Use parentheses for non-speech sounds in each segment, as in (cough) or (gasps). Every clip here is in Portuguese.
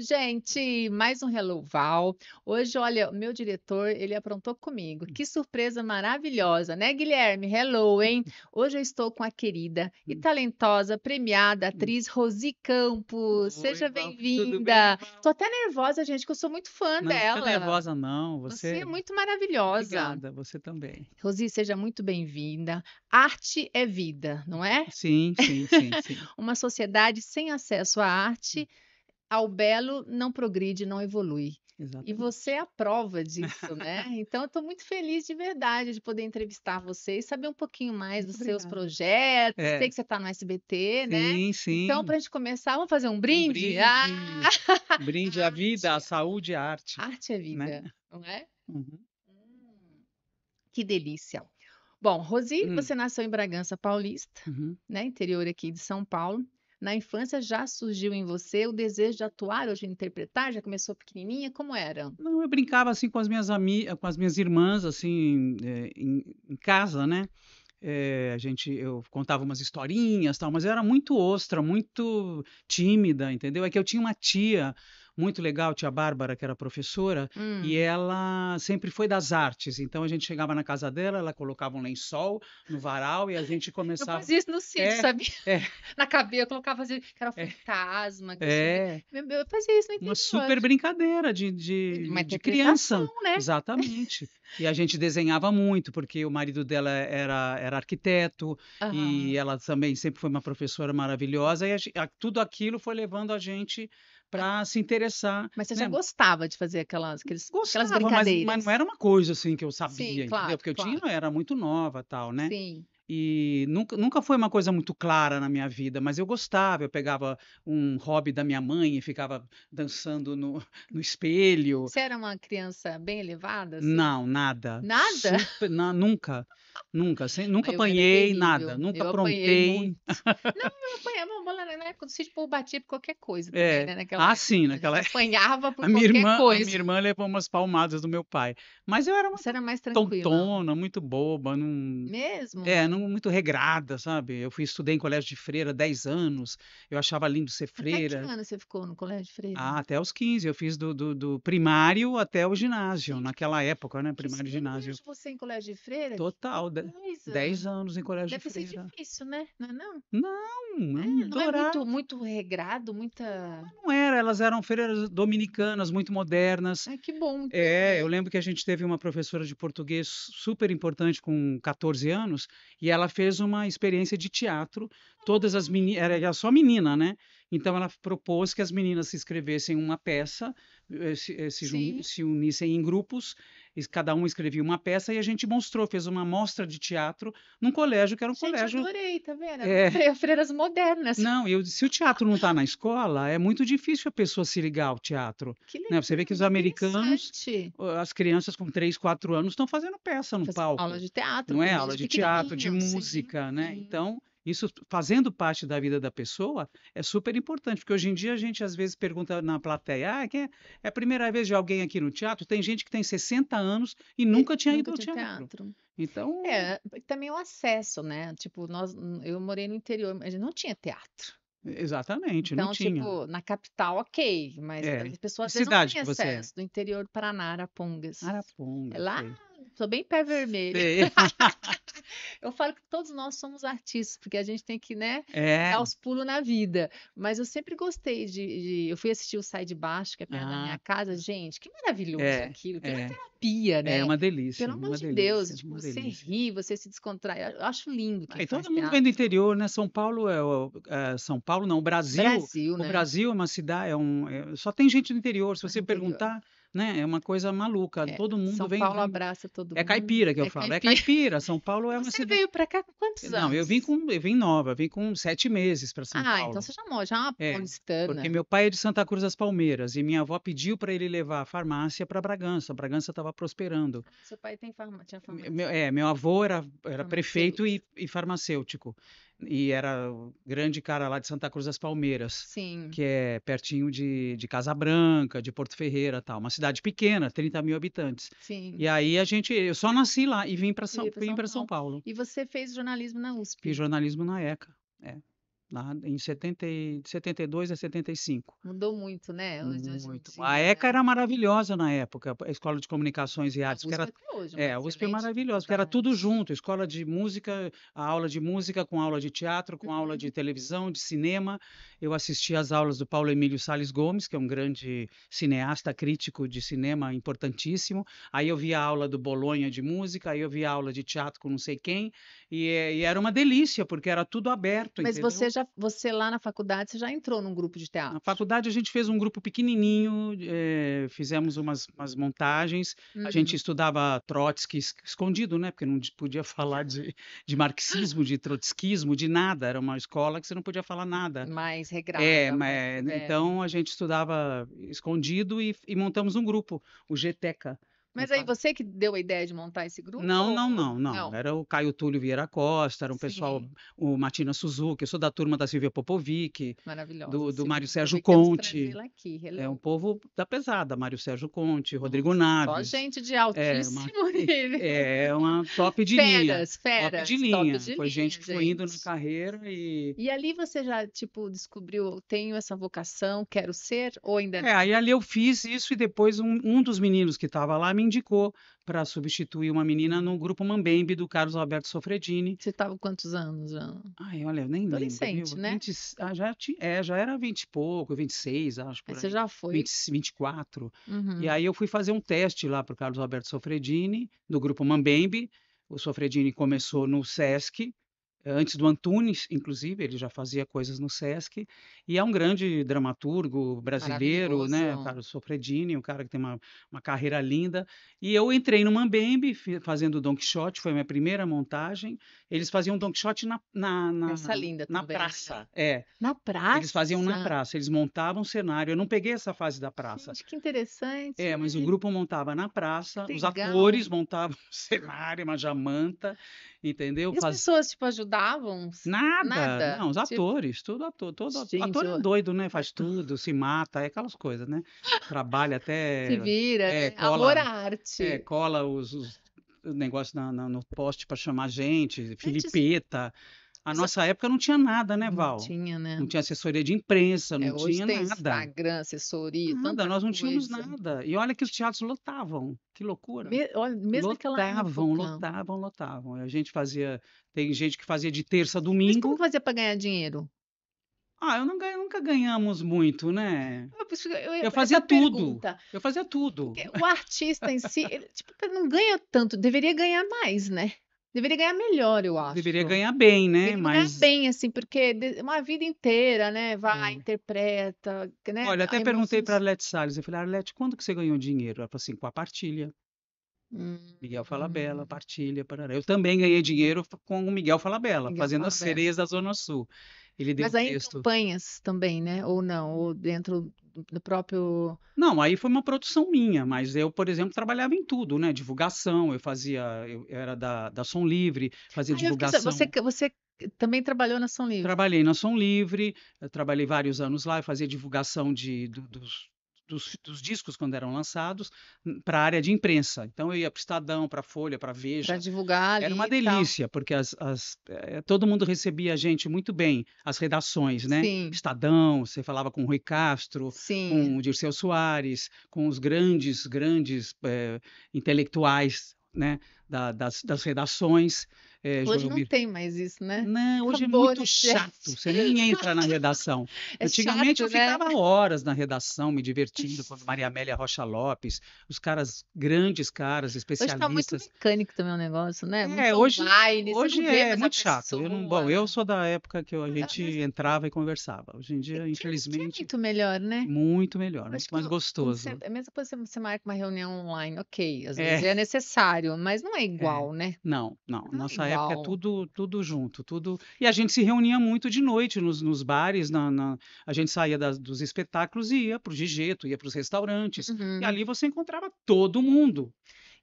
gente! Mais um Hello Val. Hoje, olha, o meu diretor, ele aprontou comigo. Hum. Que surpresa maravilhosa, né, Guilherme? Hello, hein? (laughs) Hoje eu estou com a querida e hum. talentosa, premiada, hum. atriz Rosi Campos. Oi, Seja bem-vinda. Estou até nervosa, gente, que eu sou muito fã não, é dela. Não fica nervosa, não. Você... você é muito maravilhosa. Obrigada, você também. Rosi, seja muito bem-vinda. Arte é vida, não é? Sim, sim, sim. sim. (laughs) Uma sociedade sem acesso à arte ao belo não progride, não evolui. Exatamente. E você é a prova disso, (laughs) né? Então, eu estou muito feliz de verdade de poder entrevistar você e saber um pouquinho mais muito dos obrigada. seus projetos. É. Sei que você está no SBT, sim, né? Sim, então, sim. Então, para a gente começar, vamos fazer um brinde? Um brinde, ah! brinde à vida, à saúde e à arte. Arte é né? vida, né? não é? Uhum. Hum, que delícia. Bom, Rosi, hum. você nasceu em Bragança Paulista, uhum. né? Interior aqui de São Paulo. Na infância já surgiu em você o desejo de atuar ou de interpretar? Já começou pequenininha? Como era? Não, eu brincava assim com as minhas amigas, com as minhas irmãs assim é, em, em casa, né? É, a gente eu contava umas historinhas tal mas eu era muito ostra muito tímida entendeu é que eu tinha uma tia muito legal, tia Bárbara, que era professora, hum. e ela sempre foi das artes. Então a gente chegava na casa dela, ela colocava um lençol no varal e a gente começava. Eu fazia isso no sítio, é, sabia? É. (laughs) Na cabeça, eu colocava assim, que era é. fantasma. Que é. Assim. Eu fazia isso no Uma super brincadeira de, de, Uma de criança. Né? Exatamente. e a gente desenhava muito, porque o marido dela era, era arquiteto uhum. e ela também sempre foi uma professora maravilhosa, e a, tudo aquilo foi levando a gente para se interessar. Mas você né? já gostava de fazer aquelas, aqueles, gostava, aquelas brincadeiras. Mas, mas, não era uma coisa assim que eu sabia, Sim, claro, entendeu? Porque claro. eu tinha, era muito nova tal, né? Sim. E nunca, nunca foi uma coisa muito clara na minha vida, mas eu gostava. Eu pegava um hobby da minha mãe e ficava dançando no, (laughs) no espelho. Você era uma criança bem elevada? Assim? Não, nada. Nada? Super, na, nunca. Nunca. Sem, (laughs) nunca apanhei nada. Nunca eu aprontei. Não, eu apanhava quando se tipo, batia por qualquer coisa. Também, é. né? naquela ah, sim, naquela época. (laughs) Apanhava por a qualquer irmã, coisa. A minha irmã levou umas palmadas do meu pai. Mas eu era uma Você era mais tranquila. tontona, muito boba. Não... Mesmo? É, muito regrada, sabe? Eu fui estudei em colégio de freira 10 anos. Eu achava lindo ser freira. Até que ano você ficou no colégio de freira? Ah, até os 15. Eu fiz do, do, do primário até o ginásio, naquela época, né? Primário e ginásio. você em colégio de freira? Total, 10 anos. em colégio Deve de freira. Deve ser difícil, né? Não é não? Não, é, não adorava. É muito muito muito regrado, muita. Não era, elas eram freiras dominicanas, muito modernas. Ai, que bom. Então. É, eu lembro que a gente teve uma professora de português super importante com 14 anos e ela fez uma experiência de teatro. Todas as meninas, era só menina, né? Então ela propôs que as meninas se escrevessem uma peça, eh, se, eh, se, se unissem em grupos cada um escrevia uma peça e a gente mostrou, fez uma mostra de teatro num colégio que era um gente, colégio. Adorei, tá vendo? É... Freiras modernas. Não, eu, se o teatro não está na escola, é muito difícil a pessoa se ligar ao teatro. Que legal, né? Você vê que os americanos, as crianças com 3, 4 anos, estão fazendo peça no Faz palco. Aula de teatro. Não é? Né? Aula de teatro, de música, sim, né? Sim. Então isso fazendo parte da vida da pessoa é super importante, porque hoje em dia a gente às vezes pergunta na plateia: ah, quem é? é a primeira vez de alguém aqui no teatro? Tem gente que tem 60 anos e nunca tinha nunca ido ao teatro. teatro. Então. É, também o acesso, né? Tipo, nós, eu morei no interior, mas não tinha teatro. Exatamente, então, não tinha. Então, tipo, na capital, ok, mas é. as pessoas às vezes não tinham acesso. Você é? Do interior do Paraná, Arapongas. Arapongas. É lá okay sou bem pé vermelho. (laughs) eu falo que todos nós somos artistas, porque a gente tem que, né, é. dar os pulos na vida. Mas eu sempre gostei de, de... Eu fui assistir o Sai de Baixo, que é perto ah. da minha ah. casa. Gente, que maravilhoso é. aquilo. Que é. terapia, né? É uma delícia. Pelo amor de delícia, Deus. Tipo, você delícia. ri, você se descontrai. Eu acho lindo. Ah, e todo mundo teatro. vem do interior, né? São Paulo é, o, é São Paulo não, o Brasil. Brasil o né? Brasil é uma cidade, é um, é, só tem gente do interior. Se você perguntar... Interior né? É uma coisa maluca. É, todo mundo São vem. São Paulo vem... abraça todo é mundo. É caipira que eu é falo. É caipira. É caipira. São Paulo é uma você cidade. Você veio para cá com quantos anos? Não, eu vim com, eu vim nova, vim com sete meses para São ah, Paulo. Ah, então você já mora, já é uma é, paulistana. Porque meu pai é de Santa Cruz das Palmeiras e minha avó pediu para ele levar a farmácia para Bragança. Bragança estava prosperando. Ah, seu pai tem farmácia, tinha farmácia. Meu, é, meu avô era, era prefeito e, e farmacêutico e era grande cara lá de Santa Cruz das Palmeiras, Sim. que é pertinho de, de Casa Branca, de Porto Ferreira tal, uma cidade pequena, 30 mil habitantes. Sim. E aí a gente, eu só nasci lá e vim para São, vim São, São Paulo. Paulo. E você fez jornalismo na USP? Fiz jornalismo na ECA. É lá em 70, 72 a 75. Mudou muito, né? Hoje, muito. Hoje dia, a ECA né? era maravilhosa na época, a Escola de Comunicações e Artes. A USP era, é hoje, é, né, a USP é maravilhosa, porque era tudo junto, escola de música, a aula de música com aula de teatro, com uhum. aula de televisão, de cinema. Eu assisti às aulas do Paulo Emílio Sales Gomes, que é um grande cineasta, crítico de cinema importantíssimo. Aí eu via a aula do Bolonha de música, aí eu via a aula de teatro com não sei quem, e, é, e era uma delícia, porque era tudo aberto, Mas entendeu? você já já, você lá na faculdade, você já entrou num grupo de teatro? Na faculdade a gente fez um grupo pequenininho, é, fizemos umas, umas montagens, uhum. a gente uhum. estudava Trotsky escondido, né? Porque não podia falar de, de marxismo, de trotskismo, de nada. Era uma escola que você não podia falar nada. Mais regrado. É, mas, é, é. então a gente estudava escondido e, e montamos um grupo, o GTECA. Mas então aí você que deu a ideia de montar esse grupo? Não, não, não, não, não. Era o Caio Túlio Vieira Costa, era um Sim. pessoal, o Martina Suzuki, eu sou da turma da Silvia Popovic, do, do Mário Sérgio Conte. Aqui, é um povo da pesada, Mário Sérgio Conte, Rodrigo Nossa, Naves. Só gente de altíssimo é uma, (laughs) nível. É, é uma top de feras, linha. Feras, top de linha. Top de Foi linha, gente que foi indo na carreira e... E ali você já, tipo, descobriu, tenho essa vocação, quero ser, ou ainda não? É, aí ali eu fiz isso e depois um, um dos meninos que estava lá me indicou para substituir uma menina no grupo Mambembe do Carlos Alberto Sofredini. Você estava quantos anos, Ana? Ai, olha, nem Adolescente, lembro. Adolescente, né? ah, já, é, já era 20 e pouco, 26, acho. Por aí. Você já foi? 20, 24. Uhum. E aí eu fui fazer um teste lá para o Carlos Alberto Sofredini, do grupo Mambembe. O Sofredini começou no SESC antes do Antunes, inclusive, ele já fazia coisas no Sesc, e é um grande dramaturgo brasileiro, né, Carlos Sofredini, um cara que tem uma, uma carreira linda, e eu entrei no Mambembe fazendo Don Quixote, foi minha primeira montagem, eles faziam Don Quixote na, na, na, na né? praça, é. Na praça? Eles faziam na praça, eles montavam o cenário, eu não peguei essa fase da praça. Gente, que interessante. É, mas o grupo montava na praça, os atores montavam (laughs) o cenário, uma jamanta, Entendeu? E as Faz... pessoas, tipo, ajudavam? Nada. Nada. Não, os tipo... atores, tudo ator. Todo ator é doido, né? Faz tudo, se mata, é aquelas coisas, né? Trabalha até. (laughs) se vira, é, né? cola, amor à arte. É, cola os, os negócios no poste para chamar gente, Filipeta. Antes... A nossa época não tinha nada, né, Val? Não tinha, né? Não tinha assessoria de imprensa, não é, hoje tinha tem nada. Instagram, assessoria, nada. Nós não tínhamos nada. E olha que os teatros lotavam. Que loucura. Me, olha, mesmo lotavam, aquela lotavam, lotavam, lotavam. A gente fazia. Tem gente que fazia de terça a domingo. Mas como fazia para ganhar dinheiro? Ah, eu, não, nunca ganhamos muito, né? Eu, eu, eu fazia tudo. Pergunta, eu fazia tudo. O artista em si, ele, tipo, não ganha tanto, deveria ganhar mais, né? Deveria ganhar melhor, eu acho. Deveria ganhar bem, né? Deveria Mas... ganhar bem, assim, porque uma vida inteira, né? Vai, é. interpreta, né? Olha, até perguntei para a Arlete Salles, eu falei, Arlete, quando que você ganhou dinheiro? Ela falou assim, com a partilha. Hum, Miguel Falabella, hum. partilha, parará. Eu também ganhei dinheiro com o Miguel Falabella, Miguel fazendo Falabella. as sereias da Zona Sul. Ele deu Mas aí texto. campanhas também, né? Ou não? Ou dentro do próprio. Não, aí foi uma produção minha, mas eu, por exemplo, trabalhava em tudo, né? Divulgação, eu fazia, eu era da, da Som Livre, fazia ah, divulgação. Você, você também trabalhou na Som Livre? Trabalhei na Som Livre, trabalhei vários anos lá, eu fazia divulgação de, do, dos dos, dos discos quando eram lançados hum, para a área de imprensa. Então eu ia para o Estadão, para a Folha, para a Veja. Para divulgar. Era uma delícia, porque as, as, eh, todo mundo recebia a gente muito bem, as redações, né? Sim. Estadão, você falava com o Rui Castro, Sim. com o Dirceu Soares, com os grandes, grandes é, intelectuais né, da, das, das redações. É, hoje não tem mais isso, né? Não, hoje é Acabou é muito chato. Você nem entra na redação. (laughs) É Antigamente chato, eu né? ficava horas na redação, me divertindo com Maria Amélia Rocha Lopes, os caras, grandes caras, especialistas. Hoje tá muito mecânico também o negócio, né? É, muito é, hoje, online, hoje é muito chato. Eu não, bom, eu sou da época que a gente é, mas... entrava e conversava. Hoje em dia, infelizmente. É muito melhor, né? Muito melhor, muito mais gostoso. Você, é mesmo quando você, você marca uma reunião online, ok, às vezes é, necessário, mas não é igual, né? Não, não. não Nossa é Legal. época, tudo, tudo junto, tudo. E a gente se reunia muito de noite nos, nos bares, na, na... a gente saía dos espetáculos e ia para o Gigeto, ia para os restaurantes. Uhum. E ali você encontrava todo mundo.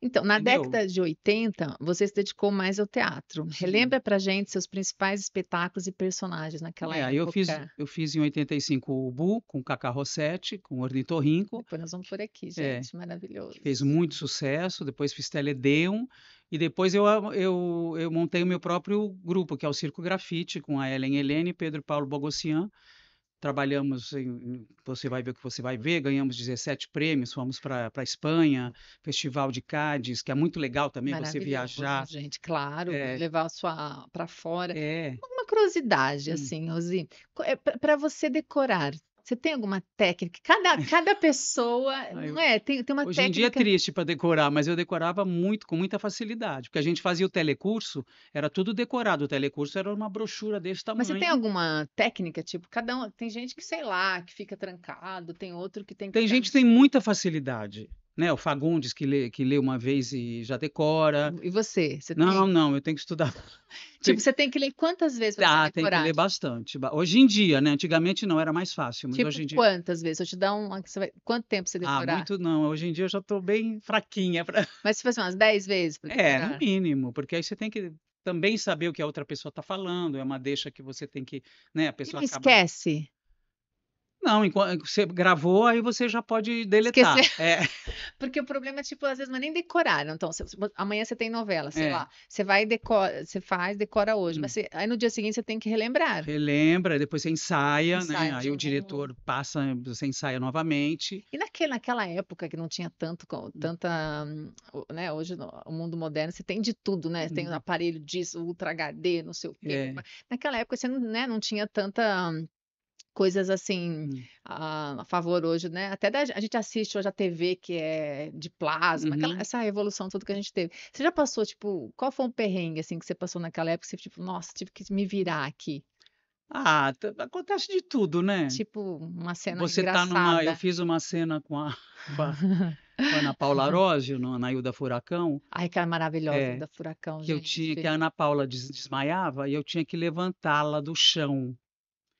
Então, na Entendeu? década de 80, você se dedicou mais ao teatro. Sim. Relembra pra gente seus principais espetáculos e personagens naquela é, época. Eu fiz, eu fiz em 85 o Bu com Cacá Rossetti, com Ornitorrinco. Depois nós vamos por aqui, é, gente. É, Maravilhoso. Fez muito sucesso. Depois fiz Teledeum. E depois eu, eu, eu montei o meu próprio grupo, que é o Circo Grafite, com a Helen Helene e Pedro Paulo Bogossian. Trabalhamos, em, você vai ver o que você vai ver, ganhamos 17 prêmios, fomos para a Espanha, Festival de Cádiz, que é muito legal também você né, viajar. gente, claro, é, levar a sua para fora. É. Uma curiosidade, hum. assim, Rosi, é, para você decorar você tem alguma técnica? Cada, cada pessoa, (laughs) Ai, não é? Tem, tem uma hoje técnica. Hoje em dia é triste para decorar, mas eu decorava muito, com muita facilidade. Porque a gente fazia o telecurso, era tudo decorado. O telecurso era uma brochura desse tamanho. Mas você tem alguma técnica? Tipo, cada um. Tem gente que, sei lá, que fica trancado, tem outro que tem. Que tem gente que tem muita facilidade né? O Fagundes que lê, que lê uma vez e já decora. E você? você não, tem... não, eu tenho que estudar. (laughs) Tipo, (laughs) você tem que ler quantas vezes para ah, decorar? tem que ler bastante. Hoje em dia, né? Antigamente não, era mais fácil, mas tipo, hoje em dia... quantas vezes? Eu te dar um... Quanto tempo você ah, decorar? Ah, muito não. Hoje em dia eu já estou bem fraquinha. Pra... (laughs) Mas se tipo fosse assim, umas 10 vezes É, no mínimo, porque aí você tem que também saber o que a outra pessoa está falando, é uma deixa que você tem que... Né, a pessoa e acaba... esquece. Não, enquanto eh, você gravou, aí você já pode deletar. É. (laughs) Porque o problema é, tipo, às vezes não é nem decorar. Né? Então, você, amanhã você tem novela, sei é. lá. Você vai decora, você faz, decora hoje. Hum. Mas você, aí no dia seguinte você tem que relembrar. Relembra, depois você ensaia, né? ensaia né? Aí o diretor passa, você ensaia novamente. E naquele, naquela época que não tinha tanto, hum. tanta. Né? Hoje, o mundo moderno, você tem de tudo, né? Você tem um uhum. aparelho disso, Ultra HD, não sei o quê. É. Naquela época você né, não tinha tanta coisas assim hum. ah, a, favor hoje, né? Até da, a gente assiste hoje a TV que é de plasma, uhum. aquela, essa revolução toda que a gente teve. Você já passou, tipo, qual foi um perrengue assim que você passou naquela época? você, tipo, nossa, tive que me virar aqui. Ah, acontece de tudo, né? Tipo, uma cena Você engraçada. tá numa. Eu fiz uma cena com a, (laughs) com a, com a Ana Paula uhum. Arósio, no, na da Furacão. Ai, que era é maravilhosa, é, da Furacão. Que, gente, eu tinha, que a Ana Paula des, desmaiava e eu tinha que levantá-la do chão.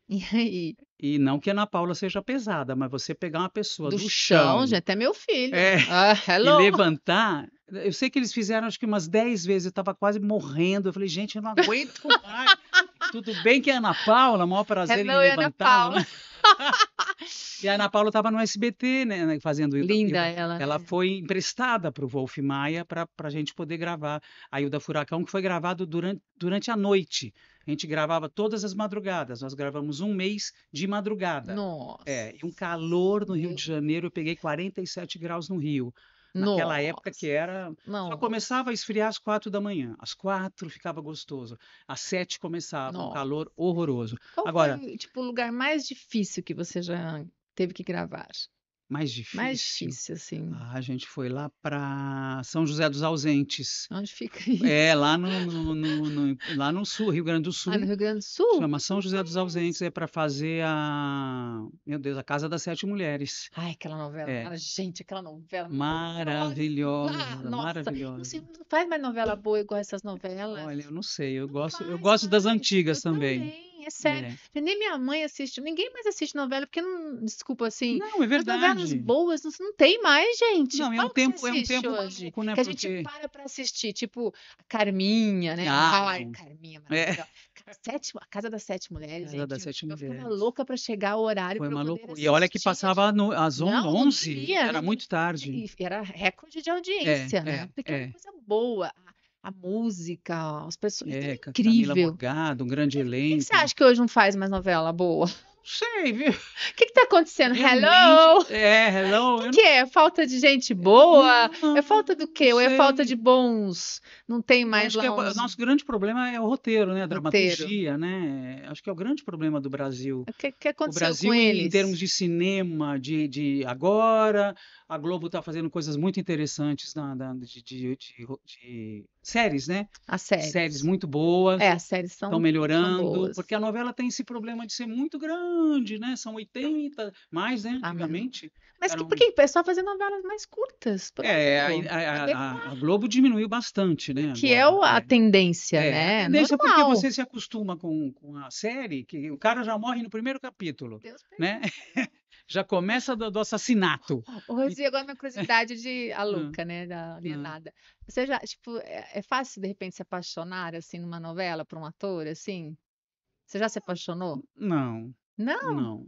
E aí? E não que a Ana Paula seja pesada, mas você pegar uma pessoa do, do chão, chão é até meu filho. É, (laughs) ah, hello. E levantar. Eu sei que eles fizeram acho que umas 10 vezes, eu estava quase morrendo. Eu falei, gente, eu não aguento mais. (laughs) Tudo bem que a Ana Paula, maior prazer hello, em levantar. Ana Paula. (laughs) e a Ana Paula estava no SBT, né, né, fazendo Linda ela. Ela é. foi emprestada para o Wolf Maia para a gente poder gravar a Ilda Furacão, que foi gravado durante, durante a noite. A gente gravava todas as madrugadas. Nós gravamos um mês de madrugada. É, Nossa. É, e um calor no Rio de Janeiro. Eu peguei 47 graus no Rio. Naquela Nossa. época que era. Não. Só começava a esfriar às quatro da manhã. Às quatro ficava gostoso. Às sete começava Nossa. um calor horroroso. Qual Agora, foi, tipo, o lugar mais difícil que você já teve que gravar? mais difícil. Mais difícil, sim. Ah, a gente foi lá para São José dos Ausentes. Onde fica (laughs) é, isso? É, lá no, no, no, no lá no sul, Rio Grande do Sul. Ah, no Rio Grande do Sul? Chama São José dos Ausentes, é para fazer a... Meu Deus, a Casa das Sete Mulheres. Ai, aquela novela. É. Ah, gente, aquela novela. É maravilhosa, ah, maravilhosa. Não, não faz mais novela boa igual essas novelas? Olha, eu não sei, eu não gosto, faz, eu gosto das antigas eu também. também é sério. É. Nem minha mãe assiste, ninguém mais assiste novela, porque não. Desculpa, assim. Não, é verdade. As novelas boas não, não tem mais, gente. Não, é um tempo, é um tempo hoje? né? Que porque... a gente para pra assistir, tipo, a Carminha, né? Ah, Ai, Carminha, é é. maravilhosa. É. Sete, a Casa das Sete Mulheres, Casa gente. Das sete eu mulheres. ficava louca para chegar ao horário. Foi uma loucura. E olha que passava no, às on, não, 11, não era muito tarde. E era recorde de é, audiência, né? Porque é, coisa boa a música, as pessoas. É, então, é incrível. Camila Morgado, um grande elenco. Por que você acha que hoje não faz mais novela boa? sei, viu? O que está acontecendo? Realmente, hello? É, hello. O que, que não... é? Falta de gente boa? Não, não, é falta do quê? Ou é falta de bons? Não tem mais é lá. É, uns... O nosso grande problema é o roteiro, né? A dramaturgia, roteiro. né? Acho que é o grande problema do Brasil. O que, que aconteceu o Brasil, com eles? em termos de cinema, de, de agora, a Globo está fazendo coisas muito interessantes na, na de, de, de, de séries, né? As séries. Séries muito boas. É, as séries são. Estão melhorando. porque a novela tem esse problema de ser muito grande, né? São 80, mais, né? Ah, antigamente. mas que, por que o é pessoal fazer novelas mais curtas? É, a, a, a, Globo diminuiu bastante, né? Que é agora, é a né? tendência, é. né? É, a tendência Normal. porque você se acostuma com, com a série, que o cara já morre no primeiro capítulo. Deus né? já começa do, do assassinato. Hoje, agora minha curiosidade de a louca, (laughs) ah. né, da ah. alienada. Você já, tipo, é, é fácil de repente se apaixonar, assim, numa novela, por um ator, assim? Você já se apaixonou? Não. Não? Não.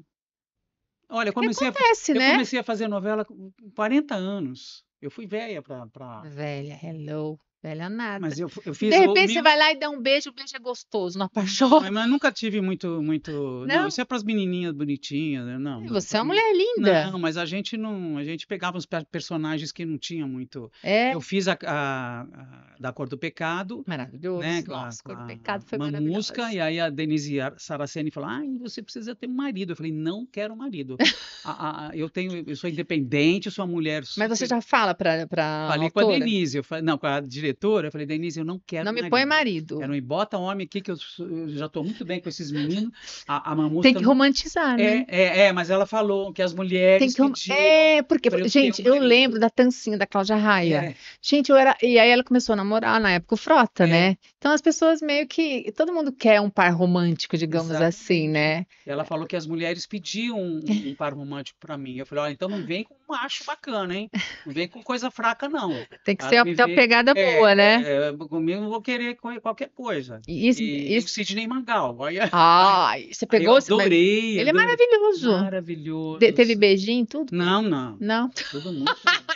Olha, eu comecei, acontece, a, né? eu comecei a fazer novela com 40 anos. Eu fui velha para. Pra... Velha, hello. Velha nada. Mas eu, eu fiz. De repente o... você vai lá e dá um beijo, o beijo é gostoso, não apaixona. Mas eu nunca tive muito. muito... Não? não isso é para as menininhas bonitinhas, né, não. Você não... é uma mulher linda. Não, mas a gente não. A gente pegava os personagens que não tinha muito. É. Eu fiz a, a, a da Cor do Pecado. Maravilhoso. Né? Nossa, a, Cor do Pecado foi uma música. E aí a Denise Saraceni falou: ah, você precisa ter um marido. Eu falei: não quero marido. (laughs) a, eu tenho, eu sou independente, sou uma mulher. Mas você já fala para. Falei autora. com a Denise, eu falei, não, com a diretora diretora, eu falei, Denise, eu não quero. Não me marido. põe marido. Quero me bota homem aqui, que eu, eu já estou muito bem com esses meninos. A, a mamuta. Tem que romantizar, né? É, é, é, mas ela falou que as mulheres. Tem que pediam, É, porque, eu gente, eu lembro da tancinha da Cláudia Raia. É. Gente, eu era. E aí ela começou a namorar na época o Frota, é. né? Então as pessoas meio que. Todo mundo quer um par romântico, digamos Exato. assim, né? Ela falou que as mulheres pediam um, um par romântico para mim. Eu falei, olha, então não vem com um macho bacana, hein? Não vem com coisa fraca, não. (laughs) Tem que ela ser a pegada é, boa né? É, é, comigo eu vou querer qualquer coisa. Isso, e, isso... Sidney Magal. Olha, ah, você pegou... Eu adorei. Ele é maravilhoso. Maravilhoso. De, teve beijinho e tudo? Não, não. Não? Tudo muito... (laughs)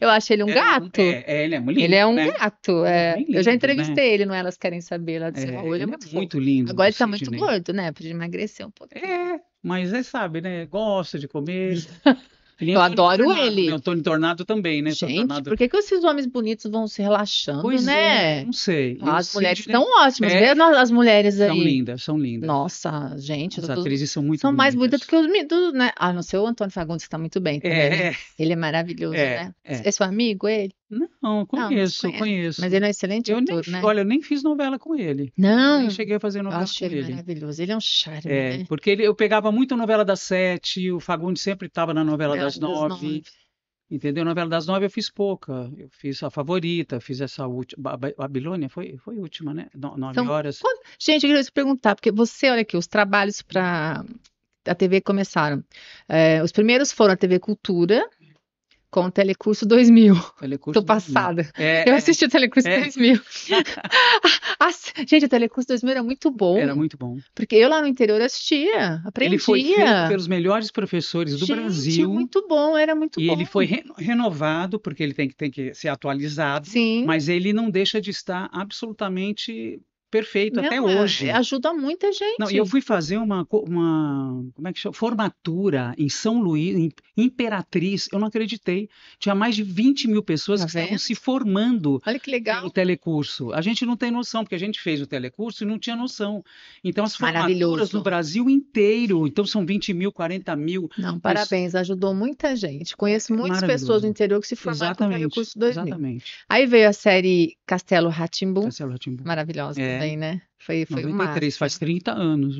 Eu acho ele um é, gato. É, é ele é muito lindo. Ele é um né? gato. É. Lindo, é. eu já entrevistei né? ele, não elas querem saber lá do seu é, ele é muito, muito lindo. Agora ele tá muito né? gordo, né? Podia emagrecer um pouquinho. É, mas é, sabe, né? Gosta de comer. (laughs) Eu Antônio adoro Tornado, ele. Né? Antônio Tornado também, né? Gente, Tornado... por que, que esses homens bonitos vão se relaxando, pois né? É, não sei. Ah, as mulheres estão nem... ótimas. É... Vê as mulheres aí. São lindas, são lindas. Nossa, gente. As atrizes são muito São bonitas. mais bonitas do que os... meninos, né? Ah, não sei, o Antônio Fagundes está muito bem. É, também, né? é. Né? Ele é maravilhoso, é, né? É. é seu amigo, ele? Não, conheço, não, conheço. Mas ele é um excelente eu autor, nem, né? Olha, eu nem fiz novela com ele. Não. Nem cheguei a fazer novela com ele. ele maravilhoso. Ele é um charme, é, né? Porque ele, eu pegava muito a novela das sete, o Fagundes sempre estava na novela das, das nove. Entendeu? Novela das nove eu fiz pouca. Eu fiz a favorita, fiz essa última. Babilônia foi, foi última, né? No, nove horas. Quando... Gente, eu queria te perguntar, porque você, olha aqui, os trabalhos para a TV começaram. É, os primeiros foram a TV Cultura, com o Telecurso 2000. Telecurso Tô passada. É, eu é. assisti o Telecurso é. 2000. (laughs) gente, o Telecurso 2000 era muito bom. Era muito bom. Porque eu lá no interior assistia, aprendia. Ele foi feito pelos melhores professores do gente, Brasil. muito bom, era muito e bom. E ele foi re renovado, porque ele tem que, tem que ser atualizado. Sim. Mas ele não deixa de estar absolutamente perfeito Meu até é, hoje. Ajuda muita gente. Não, eu fui fazer uma, uma como é que chama? formatura em São Luís, em Imperatriz. Eu não acreditei. Tinha mais de 20 mil pessoas tá que estavam se formando Olha que legal. no telecurso. A gente não tem noção, porque a gente fez o telecurso e não tinha noção. Então, as formaturas no Brasil inteiro. Então, são 20 mil, 40 mil. Não, parabéns. Ajudou muita gente. Conheço muitas pessoas do interior que se formaram Exatamente. no telecurso 2000. Exatamente. Aí veio a série Castelo Ratimbu. Castelo Maravilhosa. É. Né? também, né? Foi, foi 93, faz 30 anos.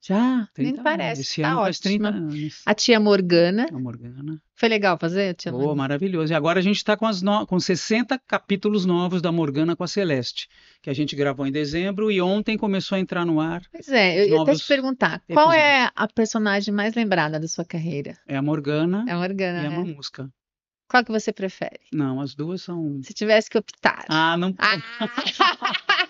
Já? 30 Nem parece. Esse tá ano faz 30 anos. A tia Morgana. A Morgana. Foi legal fazer, a tia Boa, Morgana? maravilhoso. E agora a gente está com, as no... com 60 capítulos novos da Morgana com a Celeste, que a gente gravou em dezembro e ontem começou a entrar no ar. Pois é, eu ia até te perguntar, episódios. qual é a personagem mais lembrada da sua carreira? É a Morgana. É a Morgana. E é. uma né? música. Qual que você prefere? Não, as duas são. Se tivesse que optar. Ah, não. Ah. (laughs)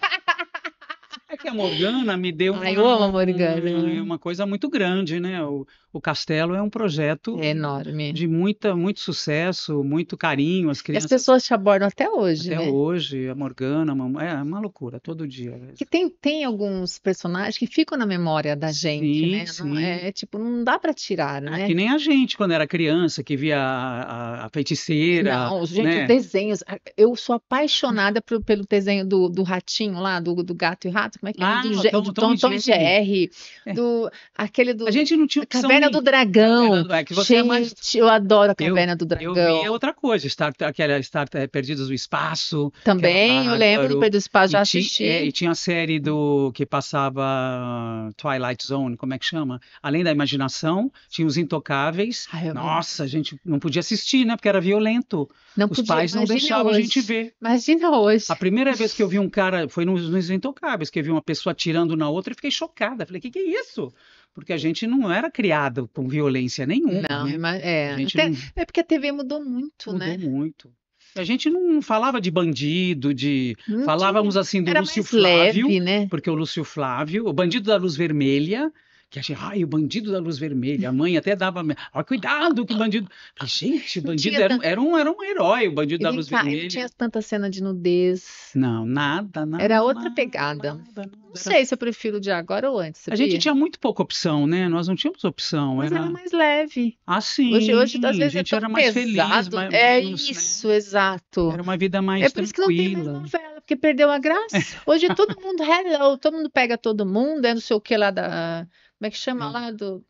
É que a Morgana me deu. Ai, uma, eu amo a Morgana. É uma coisa muito grande, né? O, o Castelo é um projeto é enorme, de muita, muito sucesso, muito carinho. As crianças. E as pessoas te abordam até hoje. Até né? hoje, a Morgana, mamãe, é uma loucura, todo dia. Né? Que tem, tem alguns personagens que ficam na memória da gente, né? sim, né? Sim. Não, é, é, tipo, não dá para tirar, ah, né? É que nem a gente quando era criança, que via a, a, a feiticeira. Não, gente, né? os desenhos. Eu sou apaixonada pelo desenho do, do ratinho lá, do, do gato e rato, como é que é? Ah, do, Tom, do Tom, Tom, Tom, Tom Jerry, é. do, aquele do. A gente não tinha opção Caverna do Dragão. É que você Gente, é mais... eu adoro a Caverna eu, do Dragão. Eu vi outra coisa, Star, aquela Star é, Perdidos no Espaço. Também, eu lembro do Perdidos no Espaço, já assisti. É, e tinha a série do que passava Twilight Zone, como é que chama? Além da imaginação, tinha os Intocáveis. Ai, Nossa, a gente não podia assistir, né? Porque era violento. Não os podia, pais não deixavam hoje. a gente ver. Imagina hoje. A primeira vez que eu vi um cara, foi nos, nos Intocáveis, que eu vi uma pessoa atirando na outra e fiquei chocada. Falei, o que, que é isso? porque a gente não era criado com violência nenhuma. Não, né? mas é. Até, não... É porque a TV mudou muito, mudou né? Mudou muito. A gente não falava de bandido, de. Não falávamos assim do era Lúcio Flávio. Leve, né? Porque o Lúcio Flávio, o bandido da luz vermelha, que achei, ai, o bandido da luz vermelha. A mãe até dava, ó, ah, cuidado que bandido. Falei, gente, o bandido era, era, um, era um herói, o bandido da luz tá, vermelha. Não tinha tanta cena de nudez. Não, nada, nada. Era outra nada, pegada. Nada, nada, não sei se eu prefiro de agora ou antes. Sabia? A gente tinha muito pouca opção, né? Nós não tínhamos opção. Mas era, era mais leve. Ah, sim. Hoje, hoje às vezes, a é gente era mais pesado. feliz. Mais, é menos, né? isso, né? exato. Era uma vida mais tranquila. É por isso que não tem mais novela, porque perdeu a graça. (laughs) Hoje todo mundo hello, todo mundo pega todo mundo, é não sei o que lá da como é que chama não. lá do.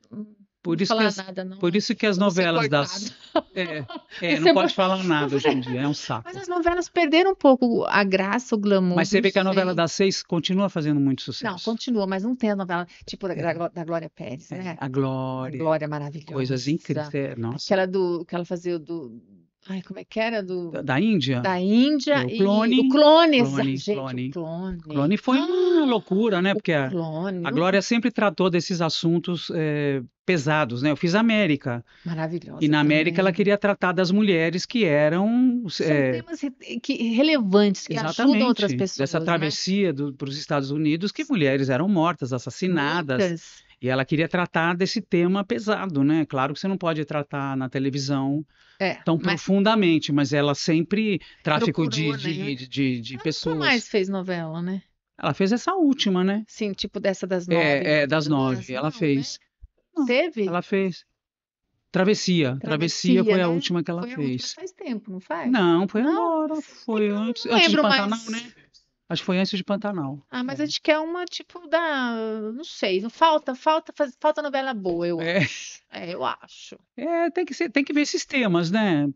Por isso, falar as, nada, não. por isso que as novelas das. É, (laughs) é não é pode falar nada hoje em dia, é um (laughs) saco. Mas as novelas perderam um pouco a graça, o glamour. Mas você vê que a novela das seis continua fazendo muito sucesso. Não, continua, mas não tem a novela tipo da, é. da Glória Pérez, é, né? a Glória. A Glória maravilhosa. Coisas incríveis. Nossa. Aquela, do, que ela fazia do Ai, como é que era? Do... Da, da Índia? Da Índia o clone, e o Clone. Clone, (laughs) gente, clone. clone. clone foi ah, uma loucura, né? Porque a, a, né? Glória sempre tratou desses assuntos é, pesados, né? Eu fiz América. Maravilhosa. E na América ela queria tratar das mulheres que eram... Eh, São é, temas que, relevantes, que ajudam outras pessoas. Dessa né? travessia né? para os Estados Unidos, que mulheres eram mortas, assassinadas. Muitas e ela queria tratar desse tema pesado, né? Claro que você não pode tratar na televisão é, tão mas... profundamente, mas ela sempre tráfico Procurou, de, né? de, de, de pessoas. Ela mais fez novela, né? Ela fez essa última, né? Sim, tipo dessa das é, nove. É, é das nove. ela não, né? fez. Né? Não, Teve? Ela fez. Travessia. Travessia, Travessia foi né? a última que ela foi fez. faz tempo, não faz? Não, foi não, agora. Foi antes, antes de Pantanal, mais. né? Acho que foi antes de Pantanal. Ah, mas é. gente quer é uma tipo da. Não sei, não falta, falta, faz, falta novela boa, eu é. acho. É, eu acho. É, tem que, ser, tem que ver esses temas, né?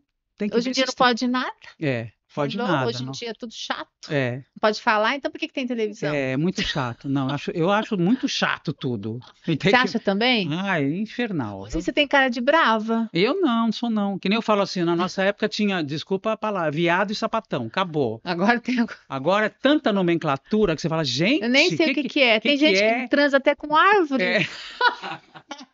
Hoje em dia não pode nada. É. Pode Mudou, nada. Hoje em não. dia é tudo chato. É. Não pode falar, então por que, que tem televisão? É, muito chato. Não, eu acho, eu acho muito chato tudo. Você que... acha também? Ah, é infernal. Você, você tem cara de brava. Eu não, sou não. Que nem eu falo assim, na nossa época tinha, desculpa a palavra, viado e sapatão, acabou. Agora tem. Agora é tanta nomenclatura que você fala, gente. Eu nem sei o que, que, que é. tem gente é? que é? transa até com árvore. É. (laughs)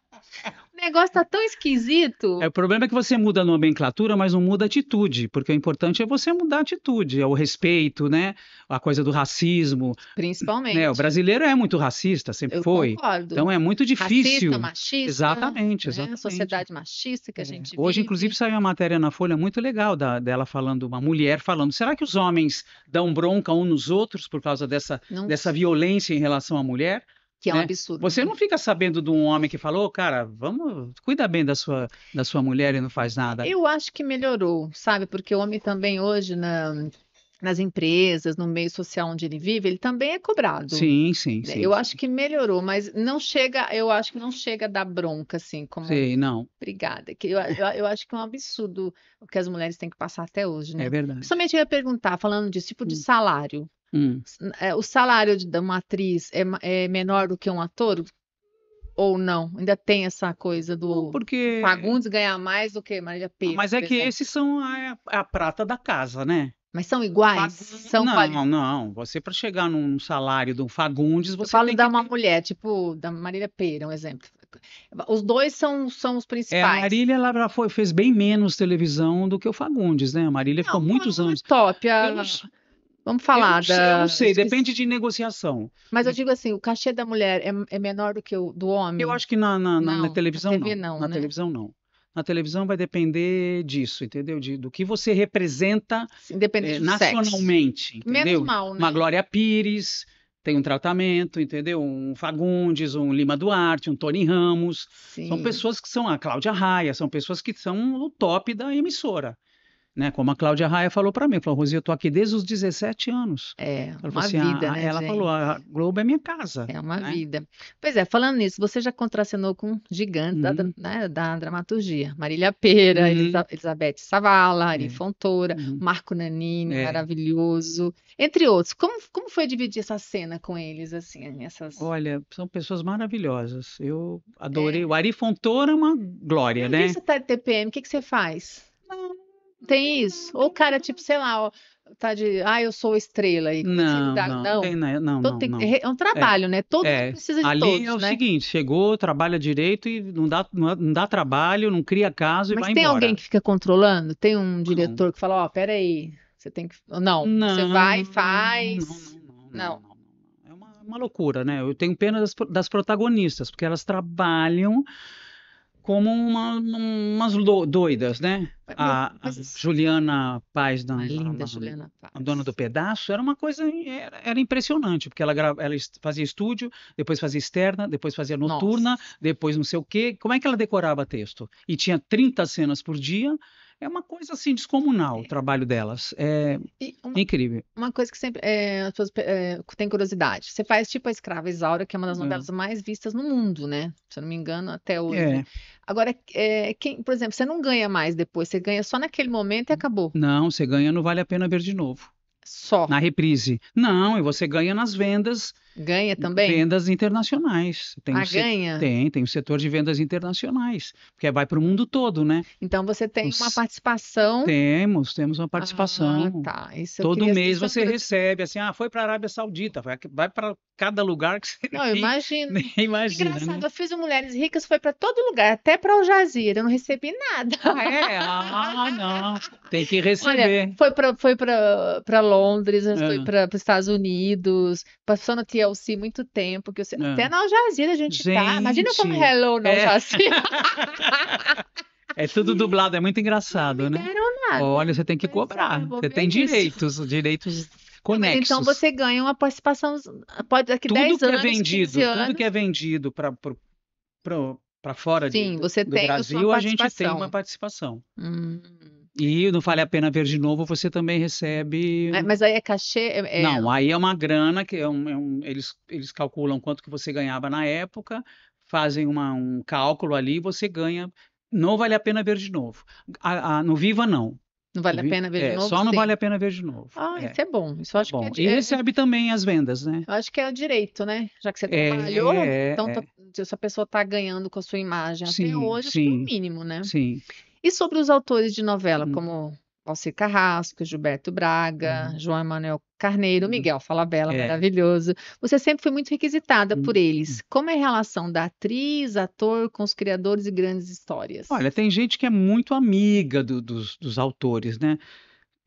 negócio tá tão esquisito. É, o problema é que você muda a nomenclatura, mas não muda a atitude, porque o importante é você mudar a atitude, é o respeito, né? A coisa do racismo. Principalmente. Né? O brasileiro é muito racista, sempre Eu foi. Concordo. Então é muito difícil. Racista, machista. Exatamente, né? exatamente. A sociedade machista que é. a gente vive. Hoje, inclusive, saiu uma matéria na Folha muito legal da, dela falando, uma mulher falando, será que os homens dão bronca uns nos outros por causa dessa, dessa violência em relação à mulher? Que é né? um absurdo. Você não fica sabendo de um homem que falou, cara, vamos, cuida bem da sua, da sua mulher e não faz nada. Eu acho que melhorou, sabe? Porque o homem também hoje na, nas empresas, no meio social onde ele vive, ele também é cobrado. Sim, sim, né? sim. Eu sim. acho que melhorou, mas não chega, eu acho que não chega a dar bronca, assim, como. Sim, não. Obrigada. Eu, eu, eu acho que é um absurdo o que as mulheres têm que passar até hoje, né? É verdade. Principalmente eu ia perguntar, falando disso tipo de hum. salário. Hum. É, o salário de uma atriz é, é, menor do que um ator? Ou não? Ainda tem essa coisa do porque... Fagundes ganhar mais do que Maria ah, Pires. Mas é que esses são a, é a prata da casa, né? Mas são iguais? Fagundes, são não, quali... não, não. Você, para chegar num salário de um Fagundes, você. fala da que... uma mulher, tipo, da Marília Peira, um exemplo. Os dois são, são os principais. É, a Marília ela foi, fez bem menos televisão do que o Fagundes, né? A Marília não, ficou muitos é anos. Top, a... Vamos falar eu da... eu não sei, depende de negociação. Mas eu digo assim, o cachê da mulher é, é menor do que o do homem? Eu acho que na, na, não, na televisão na TV, não. não. Na né? televisão não. Na televisão vai depender disso, entendeu? De, do que você representa é, nacionalmente. Menos mal, né? Uma Glória Pires tem um tratamento, entendeu? Um Fagundes, um Lima Duarte, um Tony Ramos. Sim. São pessoas que são a Cláudia Raia, são pessoas que são o top da emissora. Né? Como a Cláudia Raia falou para mim, falou, Rosi, eu tô aqui desde os 17 anos. É, ela uma assim, vida, a, né, Ela gente? falou, a Globo é minha casa. É uma né? vida. Pois é, falando nisso, você já contracenou com gigantes uhum. da, né, da, dramaturgia. Marília Pera, uhum. Elizabeth Savala, Ari é. Fontoura, uhum. Marco Nanini, é. maravilhoso, entre outros. Como, como foi dividir essa cena com eles, assim, essas... Olha, são pessoas maravilhosas. Eu adorei. É. O Ari Fontoura é uma glória, e né? E tá de TPM, o que, que você faz? Não, tem isso. Ou o cara, tipo, sei lá, ó, tá de, ah, eu sou estrela. E não, dá, não, Tem, né? não, todo não, tem, não. É um trabalho, é, né? Todo é, precisa de ali todos, é o né? seguinte, chegou, trabalha direito e não dá, não é, dá trabalho, não cria caso Mas e vai embora. Mas tem alguém que fica controlando? Tem um diretor não. que fala, ó, oh, peraí, você tem que... Não, não você vai, e faz... não. não é uma loucura, né? Eu tenho pena das, das protagonistas, porque elas trabalham como uma, umas doidas, né? a, a, Juliana Paz, da, linda a, Juliana Paz. a dona do pedaço, era uma coisa era, era impressionante, porque ela, grava, ela fazia estúdio, depois fazia externa, depois fazia noturna, Nossa. depois não sei o quê. Como é que ela decorava texto? E tinha 30 cenas por dia é uma coisa assim descomunal o é. trabalho delas. É uma, incrível. Uma coisa que sempre é, as pessoas é, têm curiosidade. Você faz tipo a Escrava Isaura, que é uma das hum. novelas mais vistas no mundo, né? Se eu não me engano, até hoje. Né? Agora, é, quem, por exemplo, você não ganha mais depois, você ganha só naquele momento e hum. acabou. Não, você ganha, não vale a pena ver de novo. Só. Na reprise. Não, e você ganha nas vendas. Ganha também? Vendas internacionais. Tem ah, um ganha? Tem, tem o um setor de vendas internacionais, porque vai para o mundo todo, né? Então você tem Os... uma participação. Temos, temos uma ah, participação. Ah, tá. Isso todo mês você recebe, assim, ah, foi para a Arábia Saudita, vai, para cada lugar que você Não, (laughs) nem, imagino. Nem imagina. Né? Engraçado, né? eu fiz o Mulheres Ricas, foi para todo lugar, até para o Jazira, eu não recebi nada. Ah, é? Ah, não. Tem que receber. Olha, foi para foi para Londres, é. para os Estados Unidos, passou no TLC muito tempo. Que eu... é. Até na Al Jazeera a gente, tá. gente. tá. Imagina como Hello na é. É tudo dublado, é muito engraçado, né? Nada. Olha, você tem que é, cobrar. Você tem direitos, direitos então conexos. Então você ganha uma participação. Pode daqui tudo 10 que é anos, é vendido, Tudo que é vendido para para fora Sim, de, do, do Brasil, a gente tem uma participação. Hum. E não vale a pena ver de novo, você também recebe. É, mas aí é cachê? É, é... Não, aí é uma grana que é um, é um, eles, eles calculam quanto que você ganhava na época, fazem uma, um cálculo ali e você ganha. Não vale a pena ver de novo. A, a, no Viva, não. Não vale a pena ver é, de novo? Só não sim. vale a pena ver de novo. Ah, é. isso é bom. Isso é acho bom. que é, E recebe também as vendas, né? Eu acho que é o direito, né? Já que você é, trabalhou, então tá, se a pessoa está ganhando com a sua imagem sim, até hoje, sim, acho que é o mínimo, né? Sim. E sobre os autores de novela, uhum. como Alcir Carrasco, Gilberto Braga, uhum. João Emanuel Carneiro, uhum. Miguel Falabella, é. maravilhoso. Você sempre foi muito requisitada por eles. Como é a relação da atriz, ator com os criadores de grandes histórias? Olha, tem gente que é muito amiga do, dos, dos autores, né?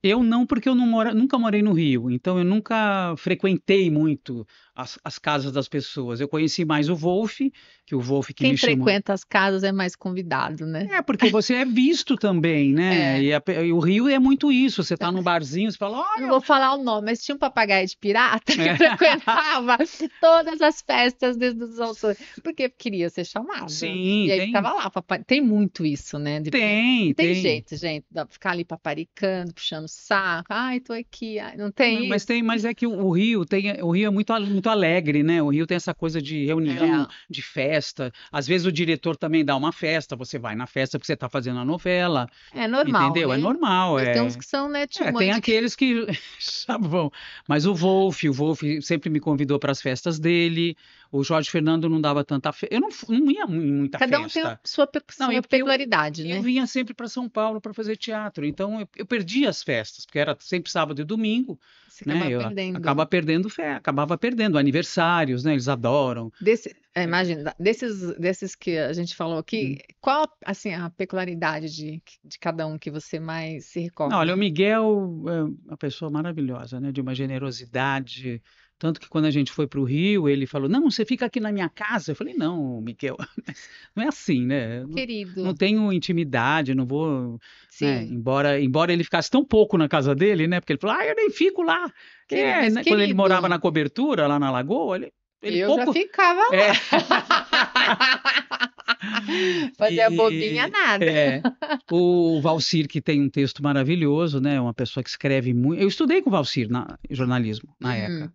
Eu não, porque eu não mora, nunca morei no Rio, então eu nunca frequentei muito as, as, casas das pessoas. Eu conheci mais o Wolf, que o Wolf que Quem me chamou. Quem frequenta as casas é mais convidado, né? É, porque você é visto também, né? (laughs) É. E, a, e, o Rio é muito isso. Você tá é. no barzinho, você fala, olha... Não vou falar o nome, mas tinha um papagaio de pirata que é. (laughs) frequentava todas as festas desde os autores. Porque queria ser chamado. Sim, E aí tem... lá, papai... tem muito isso, né? De... Tem, tem. Tem jeito, gente, ficar ali paparicando, puxando saco. Ai, tô aqui. Ai, não tem não, Mas tem, mas é que o Rio, tem, o Rio é muito aluno muito alegre, né? O Rio tem essa coisa de reunião, é. de festa. Às vezes o diretor também dá uma festa, você vai na festa porque você está fazendo a novela. É normal. Entendeu? É né? normal. Mas é... Tem uns que são, né, é, Tem aqueles que (laughs) vão. Mas o Wolf, o Wolf sempre me convidou para as festas dele. O Jorge Fernando não dava tanta festa. Eu não, não ia muita Cada festa. Cada um tem sua, pe... não, sua peculiaridade, eu, né? Eu vinha sempre para São Paulo para fazer teatro. Então eu, eu perdi as festas, porque era sempre sábado e domingo. Você né? acaba eu perdendo. Acaba perdendo fé, acabava perdendo fazendo, aniversários, né? Eles adoram. Desse, é, imagina, desses, desses que a gente falou aqui, hum. qual assim, a peculiaridade de, de cada um que você mais se recorda? Não, olha, o Miguel é uma pessoa maravilhosa, né? De uma generosidade tanto que quando a gente foi para o Rio, ele falou: Não, você fica aqui na minha casa. Eu falei: Não, Miquel, (laughs) não é assim, né? Querido. Não, não tenho intimidade, não vou. Né, Sim. Né? Embora, embora ele ficasse tão pouco na casa dele, né? Porque ele falou: Ah, eu nem fico lá. Querido, é, né? Quando ele morava na cobertura, lá na Lagoa, ele. ele eu pouco... já ficava lá. É. (laughs) Fazer a bobinha nada. É, o Valcir, que tem um texto maravilhoso, né? Uma pessoa que escreve muito. Eu estudei com o Valcir na jornalismo na uhum. época.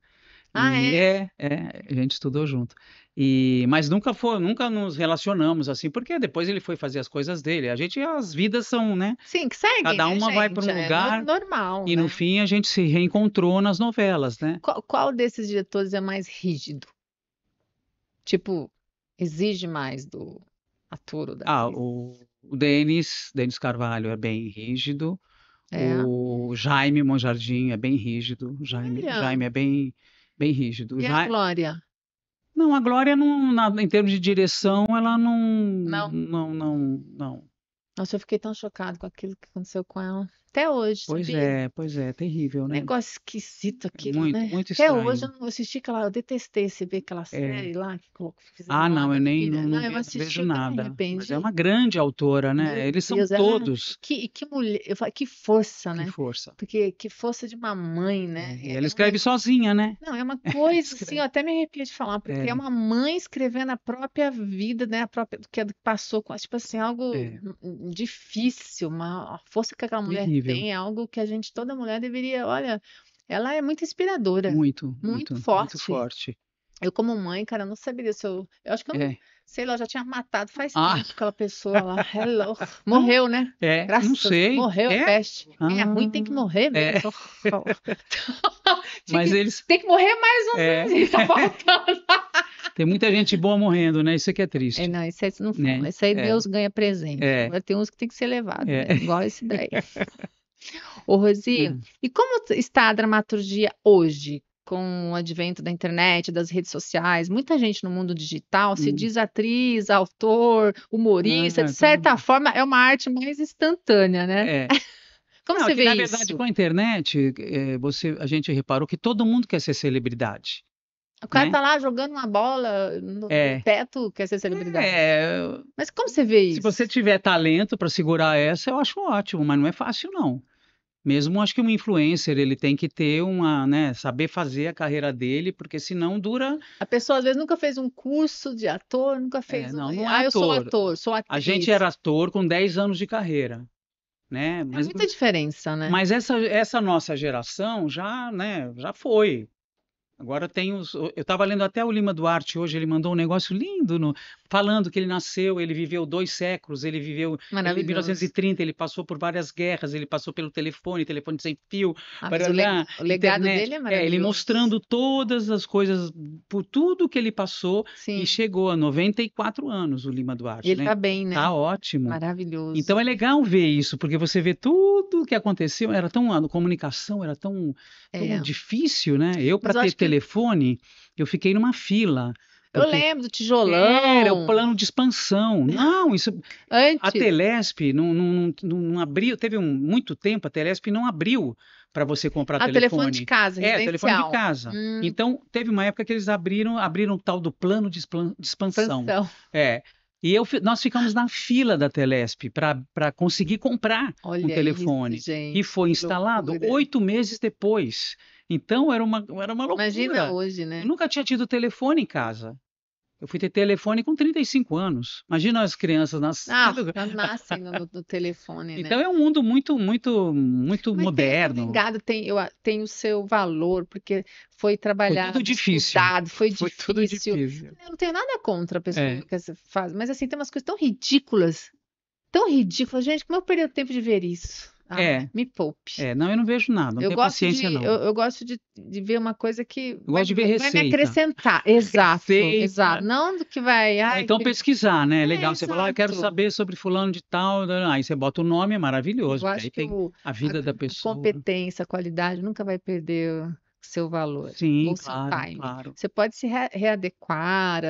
Ah, e é? é? é? a gente estudou junto. E, mas nunca foi, nunca nos relacionamos assim, porque depois ele foi fazer as coisas dele. A gente, as vidas são, né? Sim, que segue. Cada né, uma gente, vai para um é lugar. normal. E né? no fim a gente se reencontrou nas novelas, né? Qual, qual desses diretores é mais rígido? Tipo, exige mais do ator ou da. Ah, o, o Denis, Denis Carvalho é bem rígido. É. O Jaime Monjardim é bem rígido. Jaime, Jaime é bem bem rígido. E Já... a Glória? Não, a Glória, não, na, em termos de direção, ela não. Não. Não, não, não. Nossa, eu fiquei tão chocado com aquilo que aconteceu com ela. Até hoje, Pois sabia? é, pois é, terrível, né? Negócio esquisito aquilo, Muito, né? muito Até hoje eu não assisti aquela, eu detestei você ver aquela é. série lá que colocou, Ah, não, eu nem não, não Não, eu não assisti, vejo nada. Mas é uma grande autora, né? Meu Eles são ela é todos. que, que mulher, eu falo, que força, né? Que força. Porque que força de uma mãe, né? É, é ela escreve sozinha, né? Não, é uma (laughs) coisa assim, eu até me arrepio de falar, porque é, É. uma mãe escrevendo a própria vida, né? A própria, do que, passou com, tipo assim, algo É. difícil, uma a força que aquela mulher Incrível. tem, algo que a gente, toda mulher deveria, olha, ela é muito inspiradora. Muito, muito, muito forte. Muito forte. Eu, como mãe, cara, não saberia se eu. Eu acho que eu é. não Sei lá, já tinha matado faz ah. tempo aquela pessoa lá. Hello. (laughs) Morreu, né? É, Graças não sei. Morreu, é? peste. Ah. É ruim, tem que ah. morrer é. mesmo. É. (laughs) Mas que, eles... Tem que morrer mais um é. tá faltando. (laughs) Tem muita gente boa morrendo, né? Isso aqui é, é triste. É, não, isso aí não né? Isso aí é. Deus ganha presente. Agora tem uns que tem que ser levado, né? igual esse daí. Ô, Rosi, hum. e como está a dramaturgia hoje? com o advento da internet, das redes sociais, muita gente no mundo digital se hum. diz atriz, autor, humorista, de certa forma é uma arte mais instantânea, né? É. (laughs) Como Não, você é vê na isso? Na verdade, com a internet, é, você, a gente reparou que todo mundo quer ser celebridade. O cara né? tá lá jogando uma bola no é. teto, quer ser celebridade. É... Mas como você vê isso? Se você tiver talento para segurar essa, eu acho ótimo, mas não é fácil, não mesmo acho que um influencer ele tem que ter uma, né, saber fazer a carreira dele, porque senão dura. A pessoa às vezes nunca fez um curso de ator, nunca é, fez. É, não, um... não é ah, ator. eu sou ator, sou atriz. A gente era ator com 10 anos de carreira. Né? É mas, é muita diferença, né? Mas essa, essa nossa geração já, né, já foi. Agora tem os. Eu estava lendo até o Lima Duarte hoje, ele mandou um negócio lindo no, falando que ele nasceu, ele viveu dois séculos, ele viveu em 1930, ele passou por várias guerras, ele passou pelo telefone, telefone sem fio. Ah, para, o, le, o legado internet, dele é maravilhoso. É, ele mostrando todas as coisas, por tudo que ele passou Sim. e chegou a 94 anos, o Lima Duarte. Ele está né? Tá bem, né? Está ótimo. Maravilhoso. Então é legal ver isso, porque você vê tudo o que aconteceu, era tão. A comunicação era tão, tão é. difícil, né? Eu, para ter telefone, eu fiquei numa fila. Eu lembro do tijolão. Era o plano de expansão. Não, isso. (laughs) Antes. A Telesp não, não, não, não abriu. Teve um, muito tempo, a Telesp não abriu para você comprar a ah, telefone. telefone de casa, É, telefone de casa. Hum. Então, teve uma época que eles abriram, abriram o tal do plano de, expansão. expansão. É. E eu, nós ficamos na fila da Telesp para conseguir comprar Olha um telefone. Isso, gente, e foi instalado oito meses depois. Então era uma, era uma loucura. Imagina hoje, né? Eu nunca tinha tido telefone em casa. Eu fui ter telefone com 35 anos. Imagina as crianças nascendo. Ah, (laughs) nascem no, no telefone, né? Então é um mundo muito, muito, muito Mas moderno. Obrigado, tem, tem, eu, tem o seu valor, porque foi trabalhar. Foi tudo difícil. foi, foi difícil. tudo difícil. Eu não tenho nada contra a pessoa é. que faz. Mas assim, tem umas coisas tão ridículas. Tão ridículas. Gente, como eu perdi o tempo de ver isso? Ah, é. Me poupe. É, não, eu não vejo nada. Não eu tenho paciência, de, não. Eu, eu gosto de, de, ver uma coisa que. Eu vai, gosto de ver receita. Vai me acrescentar. Exato. Receita. Exato. Não do que vai. É, ai, então, que... pesquisar, né? É, Legal. você fala, ah, eu quero saber sobre Fulano de Tal. Né? Aí você bota o nome, é maravilhoso. Eu acho aí que tem o, a vida a, da pessoa. Competência, qualidade, nunca vai perder seu valor. Sim, claro, seu time. claro. Você pode se re readequar,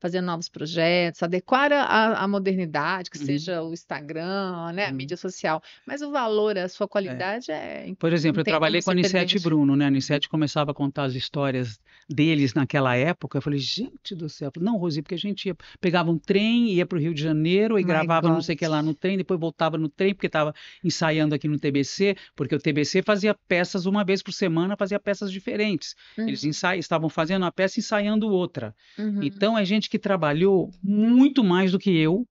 fazer novos projetos, adequar à modernidade, que uhum. seja o Instagram, né, uhum. a mídia social. Mas o valor, a sua é. qualidade é, é Por exemplo, eu trabalhei com a Anicete Bruno, né? A Anissete começava a contar as histórias deles naquela época. Eu falei, gente do céu. Falei, não, Rosi, porque a gente ia, pegava um trem, ia para o Rio de Janeiro e My gravava God. não sei o que lá no trem, depois voltava no trem, porque estava ensaiando aqui no TBC, porque o TBC fazia peças uma vez por semana, fazia peças de diferentes. Uhum. Eles estavam fazendo uma peça e ensaiando outra. Uhum. Então é gente que trabalhou muito mais do que eu,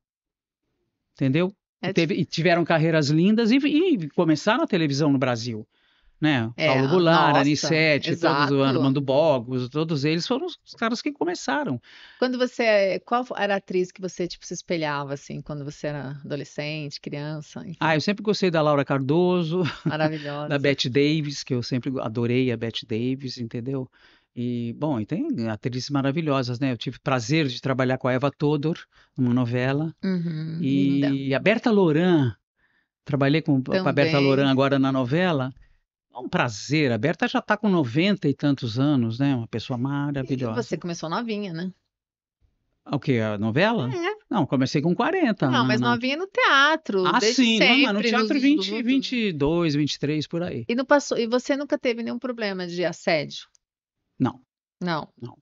entendeu? É... E, teve... e tiveram carreiras lindas e... e começaram a televisão no Brasil né? É, Paulo Goulart, Anicetti, exato. todos, Armando Bogos, todos eles foram os caras que começaram. Quando você, qual era a atriz que você tipo se espelhava assim, quando você era adolescente, criança? Enfim? Ah, eu sempre gostei da Laura Cardoso, (laughs) maravilhosa, da Bette Davis, que eu sempre adorei a Bette Davis, entendeu? E, bom, e tem atrizes maravilhosas, né? Eu tive prazer de trabalhar com a Eva Todor, numa novela. Uhum, e linda. a Berta Loran, trabalhei com, com a Berta Loran agora na novela. É um prazer. A Berta já está com 90 e tantos anos, né? Uma pessoa maravilhosa. E você começou novinha, né? O quê? A novela? É. Não, comecei com 40. Não, na, mas na... novinha no teatro. Ah, sim, sempre, não, no teatro nos... 20, 22, 23, por aí. E, não passou, e você nunca teve nenhum problema de assédio? Não. Não. Não.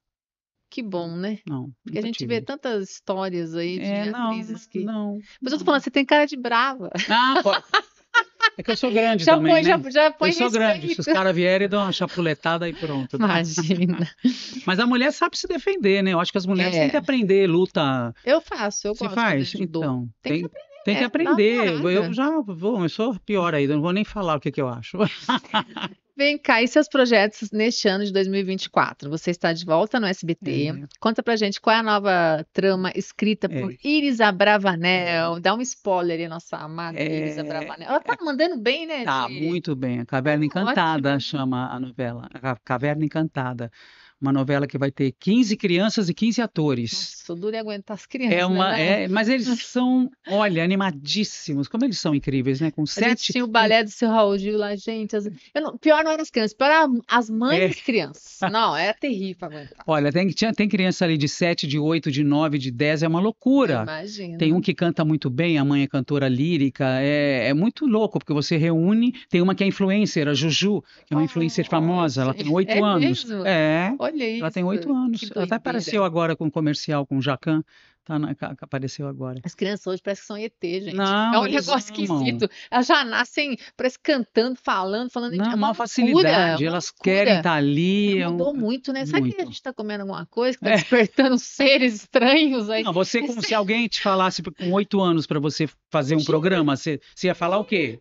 Que bom, né? Não. Porque a gente tive. vê tantas histórias aí de é, atrizes não, que. Não. Mas eu tô falando, você tem cara de brava. Ah, pode. (laughs) É que eu sou grande já também, põe, né? Já, já põe eu sou respeito. grande. Se os caras vierem, dão uma chapuletada e pronto. Tá? Imagina. Mas a mulher sabe se defender, né? Eu acho que as mulheres é. têm que aprender luta. Eu faço, eu Você gosto. Você faz? Então, tem, tem que aprender. Tem que é, aprender. É, eu já vou, eu sou pior ainda, não vou nem falar o que, que eu acho. (laughs) Vem cá, e seus projetos neste ano de 2024? Você está de volta no SBT. É. Uhum. Conta pra gente qual é a nova trama escrita por é. Iris Abravanel. Dá um spoiler aí, nossa amada é. Iris Abravanel. Ela tá mandando bem, né? Tá, de... muito bem. A Caverna Encantada Ótimo. chama a novela. A Caverna Encantada uma novela que vai ter 15 crianças e 15 atores. Nossa, duro é aguentar as é crianças. É uma, né? é, né? mas eles (laughs) são, olha, animadíssimos. Como eles são incríveis, né? Com a sete. tinha o balé do seu Raul Gil lá, gente. As... Não, pior não eram as crianças, pior eram as mães é. das crianças. (laughs) Não, era terrível aguentar. Olha, tem, tinha, tem criança ali de 7, de 8, de 9, de 10, é uma loucura. Imagina. Tem um que canta muito bem, a mãe é cantora lírica. É, é muito louco, porque você reúne. Tem uma que é influencer, a Juju, que é uma oh, influencer famosa, ela tem 8 é anos. Mesmo? É. Olha isso. Ela tem oito anos. Ela até apareceu agora com um comercial com o Jacan. Tá na, apareceu agora. As crianças hoje parecem que são ET, gente. Não, é um negócio não. esquisito. Elas já nascem, parece cantando, falando, falando. Não, é uma, é uma facilidade. elas querem estar tá ali. É um... Mudou muito, né? Sabe muito. que a gente está comendo alguma coisa que está é. despertando seres estranhos aí? Não, você, é como se alguém te falasse com oito anos para você fazer um programa, você, você ia falar o quê?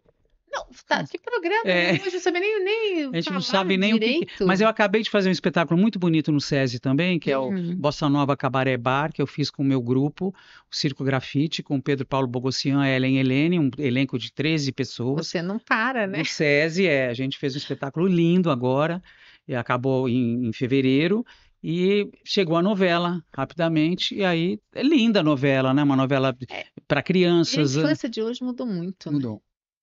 Não, tá, que programa? É. Né? Hoje sabe nem, nem A gente não sabe nem direito. o que. Mas eu acabei de fazer um espetáculo muito bonito no SESI também, que é o uhum. Bossa Nova Cabaré Bar, que eu fiz com o meu grupo, o Circo Grafite, com Pedro Paulo Bogossian, Helen Helene, um elenco de 13 pessoas. Você não para, né? No SESI, é. A gente fez um espetáculo lindo agora, e acabou em, em fevereiro. E chegou a novela rapidamente, e aí é linda a novela, né? Uma novela é. para crianças. E a né? infância de hoje mudou muito. Né? Mudou. Né?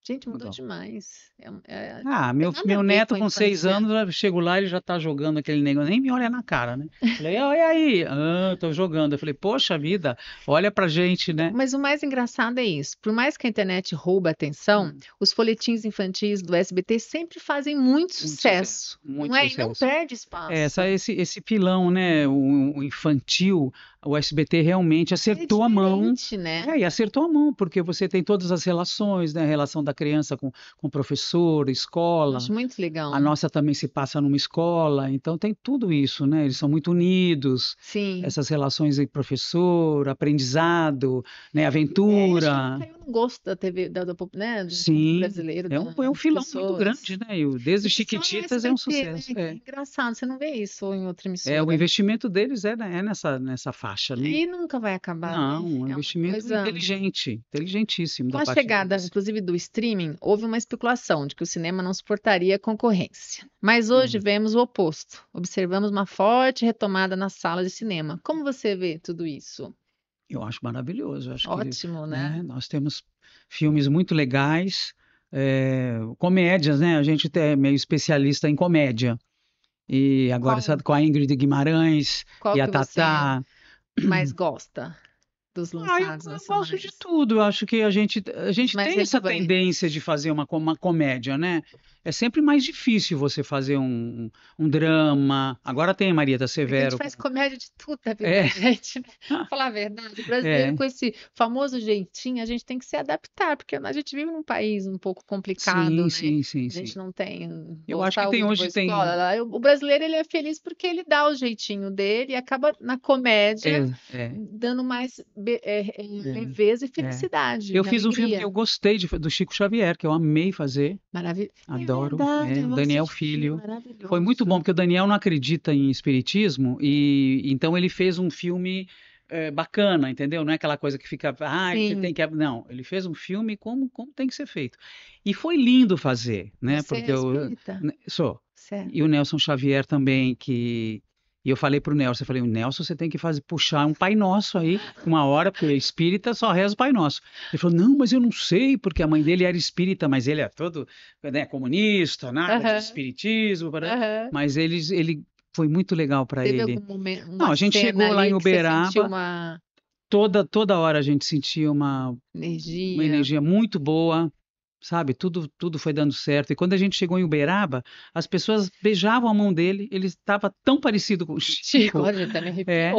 Gente, mudou demais. É, é, ah, é meu, meu neto com seis né? anos, eu chego lá, ele já tá jogando aquele negócio, nem me olha na cara, né? (laughs) Falei, ah, olha aí, ah, tô jogando. Eu falei, poxa vida, olha pra gente, né? Mas o mais engraçado é isso, por mais que a internet rouba atenção, hum. os folhetins infantis do SBT sempre fazem muito, muito sucesso, sucesso. Muito não é? Sucesso. E não perde espaço. É, essa, esse, esse pilão, né, o, o infantil, o SBT realmente acertou é a mão. Né? É, e acertou a mão, porque você tem todas as relações, né? A relação da criança com, com o professor, escola. Acho muito legal. A nossa também se passa numa escola, então tem tudo isso, né? Eles são muito unidos. Sim. Essas relações de professor, aprendizado, né? Aventura. É, no gosto da TV, da, né? do né? Do Sim. brasileiro. É um, é um filão muito grande, né? Eu, desde e Chiquititas SBT, é um né? sucesso. Né? É. Engraçado, você não vê isso em outra emissora. É, o investimento deles é, né? é nessa, nessa fase faixa E nunca vai acabar. Né? Não, né? um é investimento coisa... inteligente, inteligentíssimo. Com a chegada, inclusive, do streaming, houve uma especulação de que o cinema não suportaria concorrência. Mas hoje hum. vemos o oposto. Observamos uma forte retomada na sala de cinema. Como você vê tudo isso? Eu acho maravilhoso. acho Ótimo, que, né? né? Nós temos filmes muito legais, é, comédias, né? A gente é meio especialista em comédia. E agora Qual? com a Ingrid Guimarães Qual e a Tatá. Você mais (clears throat) gosta dos lançados? Ah, eu, eu assim, gosto de tudo. Eu acho que a gente, a gente tem essa vai... tendência de fazer uma, uma comédia, né? é sempre mais difícil você fazer um, um drama. Agora tem Maria da Severo. A gente faz comédia de tudo da vida, é. gente. Né? (laughs) Ah. Falar a verdade. O é. brasileiro, é. com esse famoso jeitinho, a gente tem que se adaptar, porque a gente vive num país um pouco complicado. Sim, né? sim, sim. A gente sim. não tem. Eu acho que tem hoje tem. O brasileiro ele é feliz porque ele dá o jeitinho dele e acaba na comédia é, dando mais é, é, leveza e felicidade. Eu fiz um filme que eu gostei de, do Chico Xavier, que eu amei fazer. Maravilhoso adoro. Verdade, é, Daniel Filho. Foi muito bom, porque o Daniel não acredita em espiritismo, e então ele fez um filme é, bacana, entendeu? Não é aquela coisa que fica, ah, você tem que. Não, ele fez um filme como, como tem que ser feito. E foi lindo fazer, né? Você porque é eu. Né, sou. Certo. E o Nelson Xavier também, que, e eu falei pro Nelson, eu falei, Nelson, você tem que fazer, puxar um Pai Nosso aí, uma hora, porque espírita só reza o Pai Nosso. Ele falou, não, mas eu não sei, porque a mãe dele era espírita, mas ele é todo né, comunista, nada de espiritismo, mas ele, ele foi muito legal para ele. momento, não, a gente chegou lá em Uberaba. Uma... Toda, toda hora a gente sentia uma energia, uma energia muito boa sabe? Tudo, tudo foi dando certo. E quando a gente chegou em Uberaba, as pessoas beijavam a mão dele, ele estava tão parecido com o (laughs) Chico. Chico, olha, tá me é,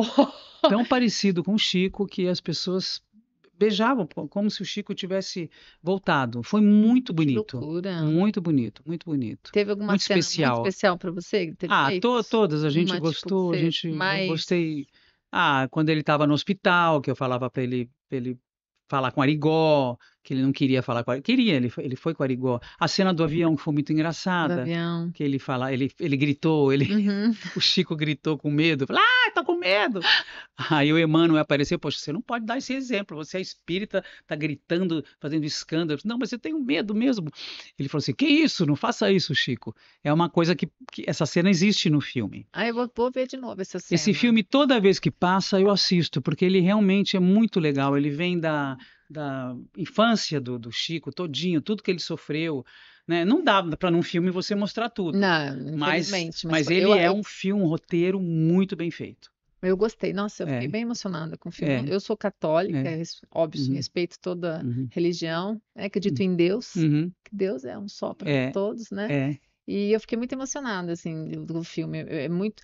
tão parecido com o Chico que as pessoas beijavam como se o Chico tivesse voltado. Foi muito bonito. Que loucura. Muito bonito, muito bonito. Teve alguma muito cena especial. muito especial para você? ah, to todas. A gente Uma, tipo, gostou, tipo, a gente mais... gostei. Ah, quando ele estava no hospital, que eu falava para ele, ele falar com Arigó, que ele não queria falar com queria ele foi, ele foi com a Arigó a cena do avião que foi muito engraçada que ele fala ele ele gritou ele uhum. (laughs) o Chico gritou com medo falou, ah tá com medo aí o Emmanuel apareceu poxa você não pode dar esse exemplo você é espírita tá gritando fazendo escândalo não mas eu tenho medo mesmo ele falou assim que isso não faça isso Chico é uma coisa que, que essa cena existe no filme ah eu vou, vou ver de novo essa cena esse filme toda vez que passa eu assisto porque ele realmente é muito legal ele vem da da infância do, do Chico todinho, tudo que ele sofreu. Né? Não dá para num filme você mostrar tudo. Não, mas, mas, mas ele eu, é um filme, um roteiro muito bem feito. Eu gostei, nossa, eu é. fiquei bem emocionada com o filme. É. Eu sou católica, é. óbvio, uhum. respeito toda uhum. religião, né? acredito uhum. em Deus, uhum. que Deus é um só para é. todos, né? É. E eu fiquei muito emocionada, assim, do filme. É muito.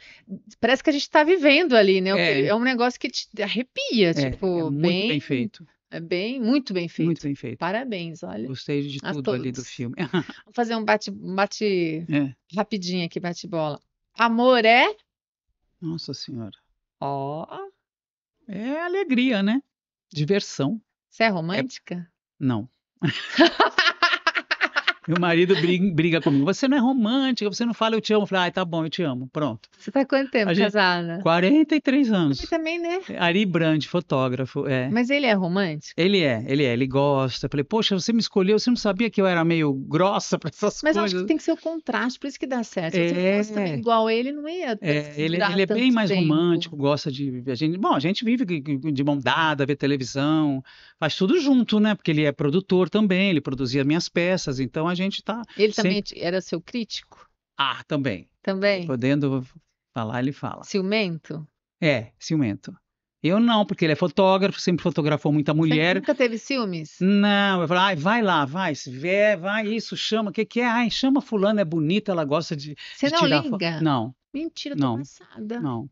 Parece que a gente está vivendo ali, né? É, é um negócio que te arrepia, tipo, bem, bem feito é bem, muito bem feito. Muito bem feito. Parabéns, olha. Gostei de tudo todos. ali do filme. (laughs) Vamos fazer um bate, bate é. rapidinho aqui, bate bola. Amor é? Nossa senhora. Ó. Oh. É alegria, né? Diversão. Você é, é romântica? É... Não. (laughs) Meu marido briga comigo. Você não é romântica, você não fala eu te amo. Eu falo, ah, tá bom, eu te amo. Pronto. Você tá quanto tempo gente... casada? 43 anos. Ele também, né? Ari Brand, fotógrafo, é. Mas ele é romântico? Ele é, ele é, ele gosta. Eu falei, poxa, você me escolheu, você não sabia que eu era meio grossa pra essas Mas coisas. Mas acho que tem que ser o contraste, por isso que dá certo. Se é... você fosse igual ele, não ia. É, ele, ele é bem mais tempo. romântico, gosta de. A gente... Bom, a gente vive de mão dada, vê televisão, mas tudo junto, né? Porque ele é produtor também, ele produzia minhas peças, então a gente tá. Ele sempre... também era seu crítico? Ah, também. Também. Podendo falar, ele fala. Ciumento? É, ciumento. Eu não, porque ele é fotógrafo, sempre fotografou muita mulher. Você nunca teve ciúmes? Não, eu falo, ai, vai lá, vai, se vê, vai, isso, chama, o que, que é? Ai, chama fulana, é bonita, ela gosta de. Você de não liga? Fo... Não. Mentira, tô não. cansada. Não.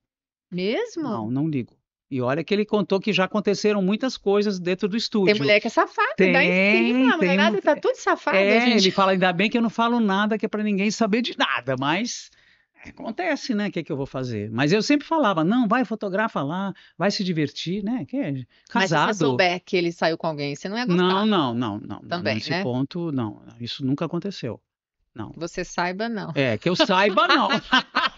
Mesmo? Não, não ligo. E olha que ele contou que já aconteceram muitas coisas dentro do estúdio. Tem mulher que é safada, tem, dá em a mulherada tem, tá tudo safada, é, gente. Ele fala, ainda bem que eu não falo nada, que é para ninguém saber de nada, mas acontece, né? O que, é que eu vou fazer? Mas eu sempre falava, não, vai fotografa lá, vai se divertir, né? Que é casado. Mas se você souber que ele saiu com alguém, você não é gostar. Não, não, não, não. Também, Nesse né? ponto, não. Isso nunca aconteceu. Não. Você saiba, não. É, que eu saiba, não. (laughs)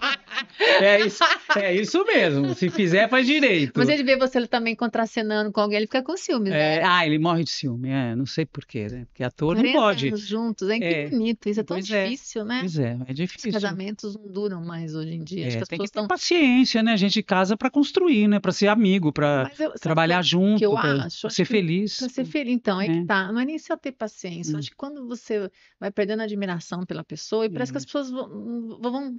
É isso, é isso mesmo. Se fizer, faz direito. Mas ele vê você também contracenando com alguém, ele fica com ciúmes, é, né? ah, ele morre de ciúme. É, não sei porquê, né? Porque ator não pode. Anos juntos, hein? É, que bonito. Isso é tão é, difícil, né? Pois é, é difícil. Os casamentos não duram mais hoje em dia. Acho é, que as tem que ter tão... paciência, né? A gente casa para construir, né? Para ser amigo, para trabalhar junto, que eu pra acho, ser feliz. Para ser né? feliz, então, é, que tá. Não é nem só ter paciência. Hum. Acho que quando você vai perdendo admiração pela pessoa, e parece hum. que as pessoas vão, vão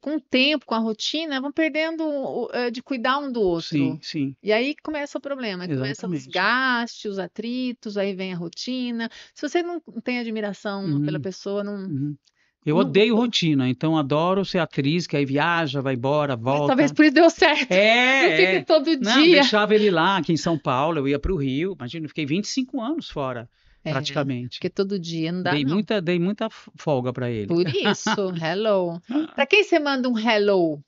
com o tempo, com a rotina, vão perdendo eh, de cuidar um do outro. Sim, sim. E aí começa o problema, começa os gastos, os atritos, aí vem a rotina. Se você não tem admiração uhum. pela pessoa, não, uhum. Eu odeio rotina, então adoro ser atriz, que aí viaja, vai embora, volta. Mas talvez por isso deu certo. É. Não fica é. todo dia. Não, deixava ele lá, aqui em São Paulo, eu ia para o Rio. Imagina, eu fiquei 25 anos fora é, praticamente. Porque todo dia não dá. Dei, não. Muita, dei muita folga para ele. Por isso, (laughs) hello. para quem você manda um hello?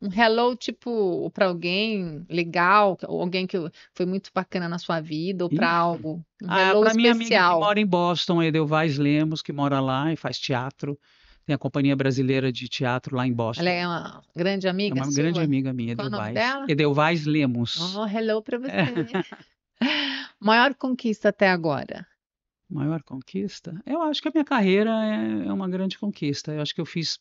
Um hello, tipo, para alguém legal, alguém que foi muito bacana na sua vida, ou para algo. Um ah, hello pra especial. minha amiga que mora em Boston, Edelweiss Lemos, que mora lá e faz teatro. Tem a Companhia Brasileira de Teatro lá em Boston. Ela é uma grande amiga é uma sua? grande amiga minha, Qual Edelweiss. dela? Edelweiss Lemos. Oh, hello para você. (laughs) É. Maior conquista até agora? Maior conquista? Eu acho que a minha carreira é, é uma grande conquista. Eu acho que eu fiz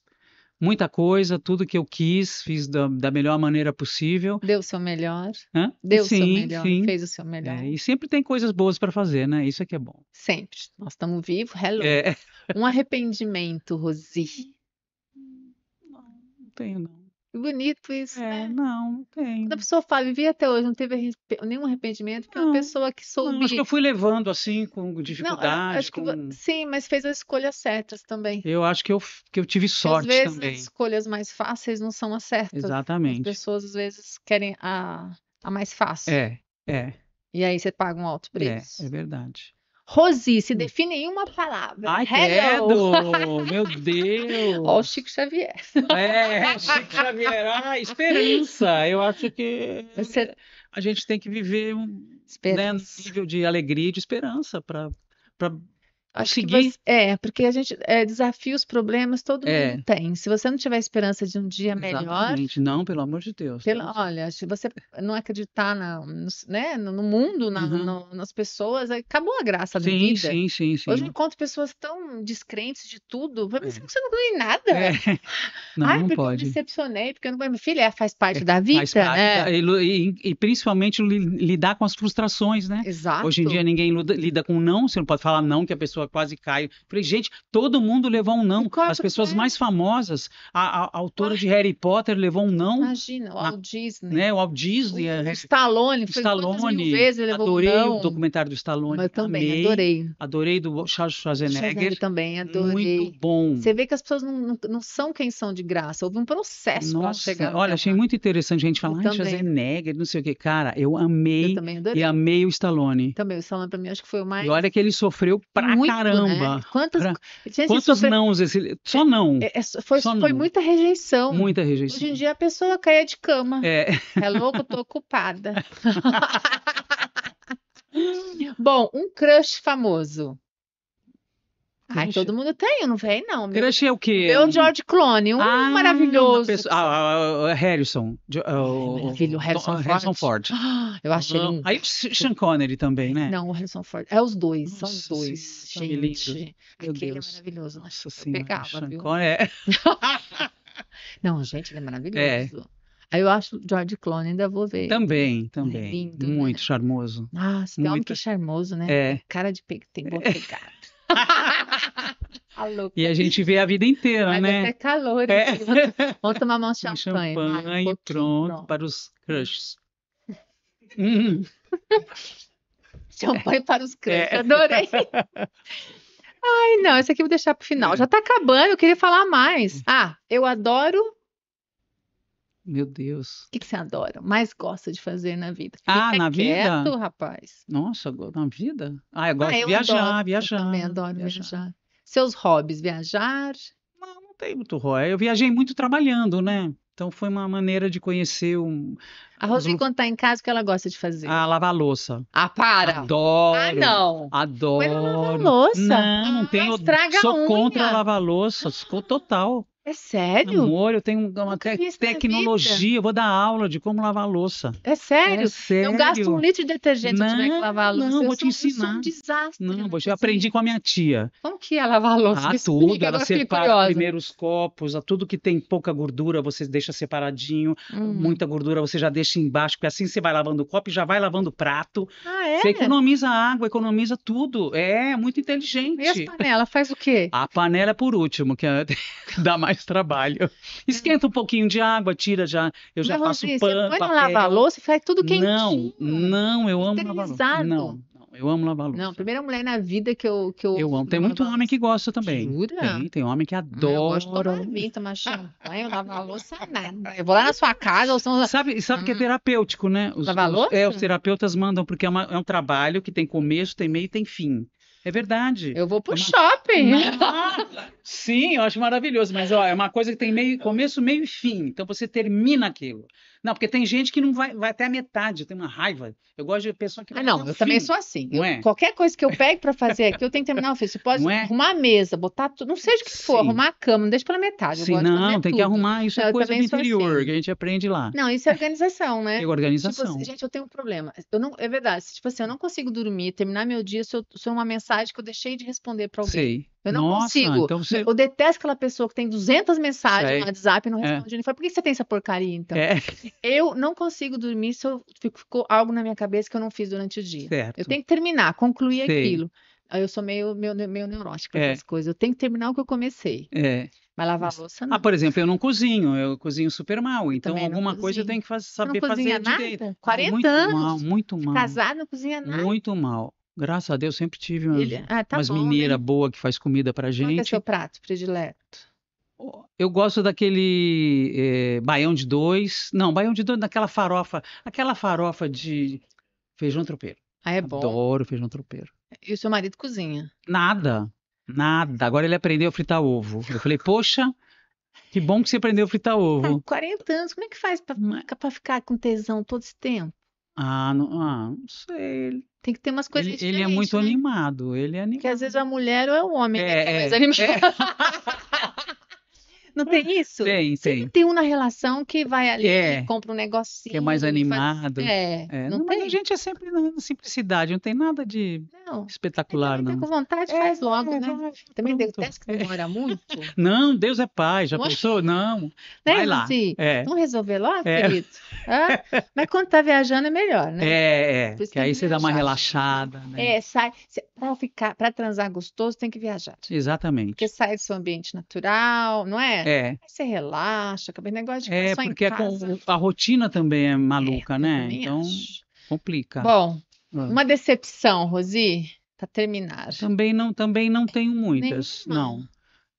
muita coisa, tudo que eu quis, fiz da, da melhor maneira possível. Deu o seu melhor. Hã? Deu sim, o seu melhor, sim. fez o seu melhor. É, e sempre tem coisas boas para fazer, né? Isso é que é bom. Sempre. Nós estamos vivos, hello. É. Um arrependimento, Rosi. Não, não tenho, não. Que bonito isso, É, né? não, tem. Quando a pessoa fala, vivi até hoje, não teve nenhum arrependimento, porque é uma pessoa que soube. Não, acho que eu fui levando assim, com dificuldades dificuldade. que sim, mas fez as escolhas certas também. Eu acho que eu, que eu tive às sorte também as escolhas mais fáceis não são as certas. As Exatamente. pessoas às vezes querem a, a mais fácil. É, é, E aí você paga um alto é, preço. é verdade. Rosi, se hum. define em uma palavra. Ai, Hello. credo! (laughs) Meu Deus! Ó, o Chico Xavier. É, Chico Xavier. (laughs) Ah, esperança! Eu acho que Você... a gente tem que viver um né, nível de alegria e de esperança para Acho Seguir. você, é, porque a gente é, desafios, problemas todo é. mundo tem. Se você não tiver esperança de um dia melhor, Exatamente. não, pelo amor de Deus. Pelo, olha, se você não acreditar na, no, né, no mundo, na, uhum. no, nas pessoas, acabou a graça sim, vida. Sim, sim, sim. Hoje eu encontro pessoas tão descrentes de tudo, vai pensar é. que você não ganha nada. É. (laughs) Não, Ai, não porque pode. eu me decepcionei, porque eu não... minha filha é, faz parte é, da vida, faz parte né? e, e, principalmente lidar com as frustrações, né? Exato. Hoje em dia ninguém luda, lida, com não, você não pode falar não, que a pessoa quase cai. Falei, gente, todo mundo levou um não. As pessoas é? mais famosas, a, a, a autora Ai. Ah. de Harry Potter levou um não. Imagina, o Walt Disney. Né? O Walt Disney. O, o Stallone, foi Stallone, mil vezes ele levou adorei um não. o documentário do Stallone. Eu também, amei, adorei. Adorei do Charles Schwarzenegger. Schwarzenegger também, adorei. Muito bom. Você vê que as pessoas não, não, não são quem são de graça, houve um processo para chegar. Olha, achei muito interessante a gente falar de Schwarzenegger, não sei o que. Cara, eu amei. Eu também E amei o Stallone. Também, o Stallone pra mim acho que foi o mais. E olha que ele sofreu pra muito, né? caramba. Né? Quantas, pra... Quantos sofreu... nãos esse. Só não. É, é, foi, Só foi não. muita rejeição. Muita rejeição. Hoje em dia a pessoa caia de cama. É. É louco, tô ocupada. (laughs) (laughs) Bom, um crush famoso. Ai, todo mundo tem, eu não vem não. Meu, crush é o quê? Meu George Clooney, um ah, maravilhoso. Pessoa, ah, ah, ah, ah Harrison. Ah, o filho Harrison, Ford. Harrison Ford. (gasps) Ah, eu achei ele. Aí o Sean Connery também, né? Não, o Harrison Ford. É os dois, Nossa, são os dois. Sim, gente, lindo. aquele é Deus. é maravilhoso. Nossa senhora, pegava, Sean viu? Connery é... (laughs) não, gente, ele é maravilhoso. É. Aí eu acho o George Clooney, ainda vou ver. Também, é também. É lindo, né? Muito né? charmoso. Nossa, tem Muito... homem que é charmoso, né? É. Cara de pe... tem boa é. pegada. (laughs) (laughs) Tá e a gente vê a vida inteira, Mas né? É calor, é. (laughs) Vamos tomar um champanhe. Champanhe, um pronto, pronto, para os crushes. (laughs) hum. Champanhe para os é. crushes, é. adorei. Ai, não, esse aqui eu vou deixar para o final. É. Já está acabando, eu queria falar mais. Hum. Ah, eu adoro meu Deus. O que, que você adora, mais gosta de fazer na vida? Fica ah, na quieto, vida? rapaz. Nossa, na vida? Ah, eu gosto ah, eu de viajar, adoro, viajar. Eu também adoro viajar. viajar. Seus hobbies, viajar? Não, não tem muito hobby. Eh, eu viajei muito trabalhando, né? Então foi uma maneira de conhecer um. A Rosinha um... quando tá em casa, o que ela gosta de fazer? Ah, lavar louça. Ah, para! Ah, adoro! Ah, não! Adoro! Mas lavar louça? Não, não ah, tem. Estraga Sou a unha. contra lavar louça, total. É sério? Amor, eu tenho uma te tecnologia, eu vou dar aula de como lavar louça. É sério? é sério? Eu gasto um litro de detergente não, que lavar louça. Não, eu vou sou, te ensinar. um desastre. Não, vou te... eu aprendi com a minha tia. Como que é lavar louça? Ah, Me tudo. Explica, ela separa primeiro os copos, tudo que tem pouca gordura você deixa separadinho, hum. muita gordura você já deixa embaixo, porque assim você vai lavando o copo e já vai lavando o prato. Ah, é? Você economiza água, economiza tudo. É, muito inteligente. E a panela faz o quê? A panela é por último, que é (laughs) dá mais mais trabalho. É. Esquenta um pouquinho de água, tira já, eu já Mas, faço Rosy, pano, você papel. lavar louça e faz tudo quentinho. Não, não, eu amo lavar louça. Não, eu amo lavar louça. Não, primeira mulher na vida que eu. Que eu, eu amo. Tem muito homem que gosta também. Jura? Tem, tem homem que adora. Ah, eu gosto maravilha, machão. Eu lavar louça nada. Eu vou lá na sua casa. Ou são... Sabe, sabe hum. que é hum. terapêutico, né? Os, lavar louça? é, os terapeutas mandam, porque é, uma, é um trabalho que tem começo, tem meio e tem fim. É verdade. Eu vou pro é shopping. (laughs) Sim, eu acho maravilhoso, mas ó, é uma coisa que tem meio, começo, meio e fim. Então você termina aquilo. Não, porque tem gente que não vai, vai até a metade, tem uma raiva. Eu gosto de pessoa que. Ah, não, eu fim. também sou assim. Eu, é? Qualquer coisa que eu pego para fazer (laughs) aqui, eu tenho que terminar o ofício. Pode é? arrumar a mesa, botar tudo, não seja o que for, arrumar a cama, não deixa pela metade. Sim, não, tem tudo. que arrumar. Isso é não, é coisa do interior, assim. que a gente aprende lá. Não, isso é organização, né? É tipo, organização. Tipo, gente, eu tenho um problema. Eu não, é verdade. Tipo assim, eu não consigo dormir, terminar meu dia se, eu, sou é uma mensagem que eu deixei de responder para alguém. Sei. Eu não Nossa, consigo. Então você... Eu detesto aquela pessoa que tem 200 mensagens Sei. no WhatsApp e não é. responde. É. Eu por que você tem essa porcaria, então? É. Eu não consigo dormir se eu, ficou algo na minha cabeça que eu não fiz durante o dia. Certo. Eu tenho que terminar, concluir Sei. aquilo. Eu sou meio, meio, meio neurótica com é. essas coisas. Eu tenho que terminar o que eu comecei. É. Mas lavar a louça não. Ah, por exemplo, eu não cozinho, eu cozinho super mal. Então, alguma cozinho. coisa eu tenho que fazer, saber fazer nada? direito. 40 muito anos. Mal, muito mal. Casado, não cozinha nada. Muito mal. Graças a Deus, sempre tive umas, Ele... ah, tá umas mineiras né? boas que faz comida pra é gente. Qual é seu prato predileto? Eu gosto daquele é, baião de dois. Não, baião de dois, daquela farofa. Aquela farofa de feijão tropeiro. Ah, é bom. Adoro feijão tropeiro. E o seu marido cozinha? Nada. Nada. Agora ele aprendeu a fritar ovo. Eu falei, poxa, que bom que você aprendeu a fritar ovo. Ah, 40 anos, como é que faz pra, pra ficar com tesão todo esse tempo? Ah, não, ah, não sei. Tem que ter umas coisas ele, diferentes. Ele é muito né? animado, ele é animado. Porque às vezes a mulher ou é o homem, né? é, é, é mais é. animado. É. (laughs) Não tem é, isso? Tem, tem. Tem um na relação que vai ali, é, compra um negocinho. Que é mais animado. Faz... É, é, Não, não tem. a gente é sempre na simplicidade, não tem nada de não, espetacular, é, tá não. com vontade, é, faz logo, é, né? Também pronto. Deus que é. demora muito. (laughs) Não, Deus é pai, já Nossa. pensou? Não. Né, vai lá. É. Vamos resolver logo, querido? (laughs) Ah, mas quando tá viajando é melhor, né? É, é. Que aí você viajar. dá uma relaxada, né? É, sai. Pra, ficar, pra transar gostoso tem que viajar. Exatamente. Porque sai do seu ambiente natural, não é? É. Aí você relaxa, acaba negócio de É, porque é a rotina também é, é maluca, é, né? Então, acho. complica. Bom, ah. uma decepção, Rosi, para terminar. Também não, também não tenho muitas, Nenhuma. não.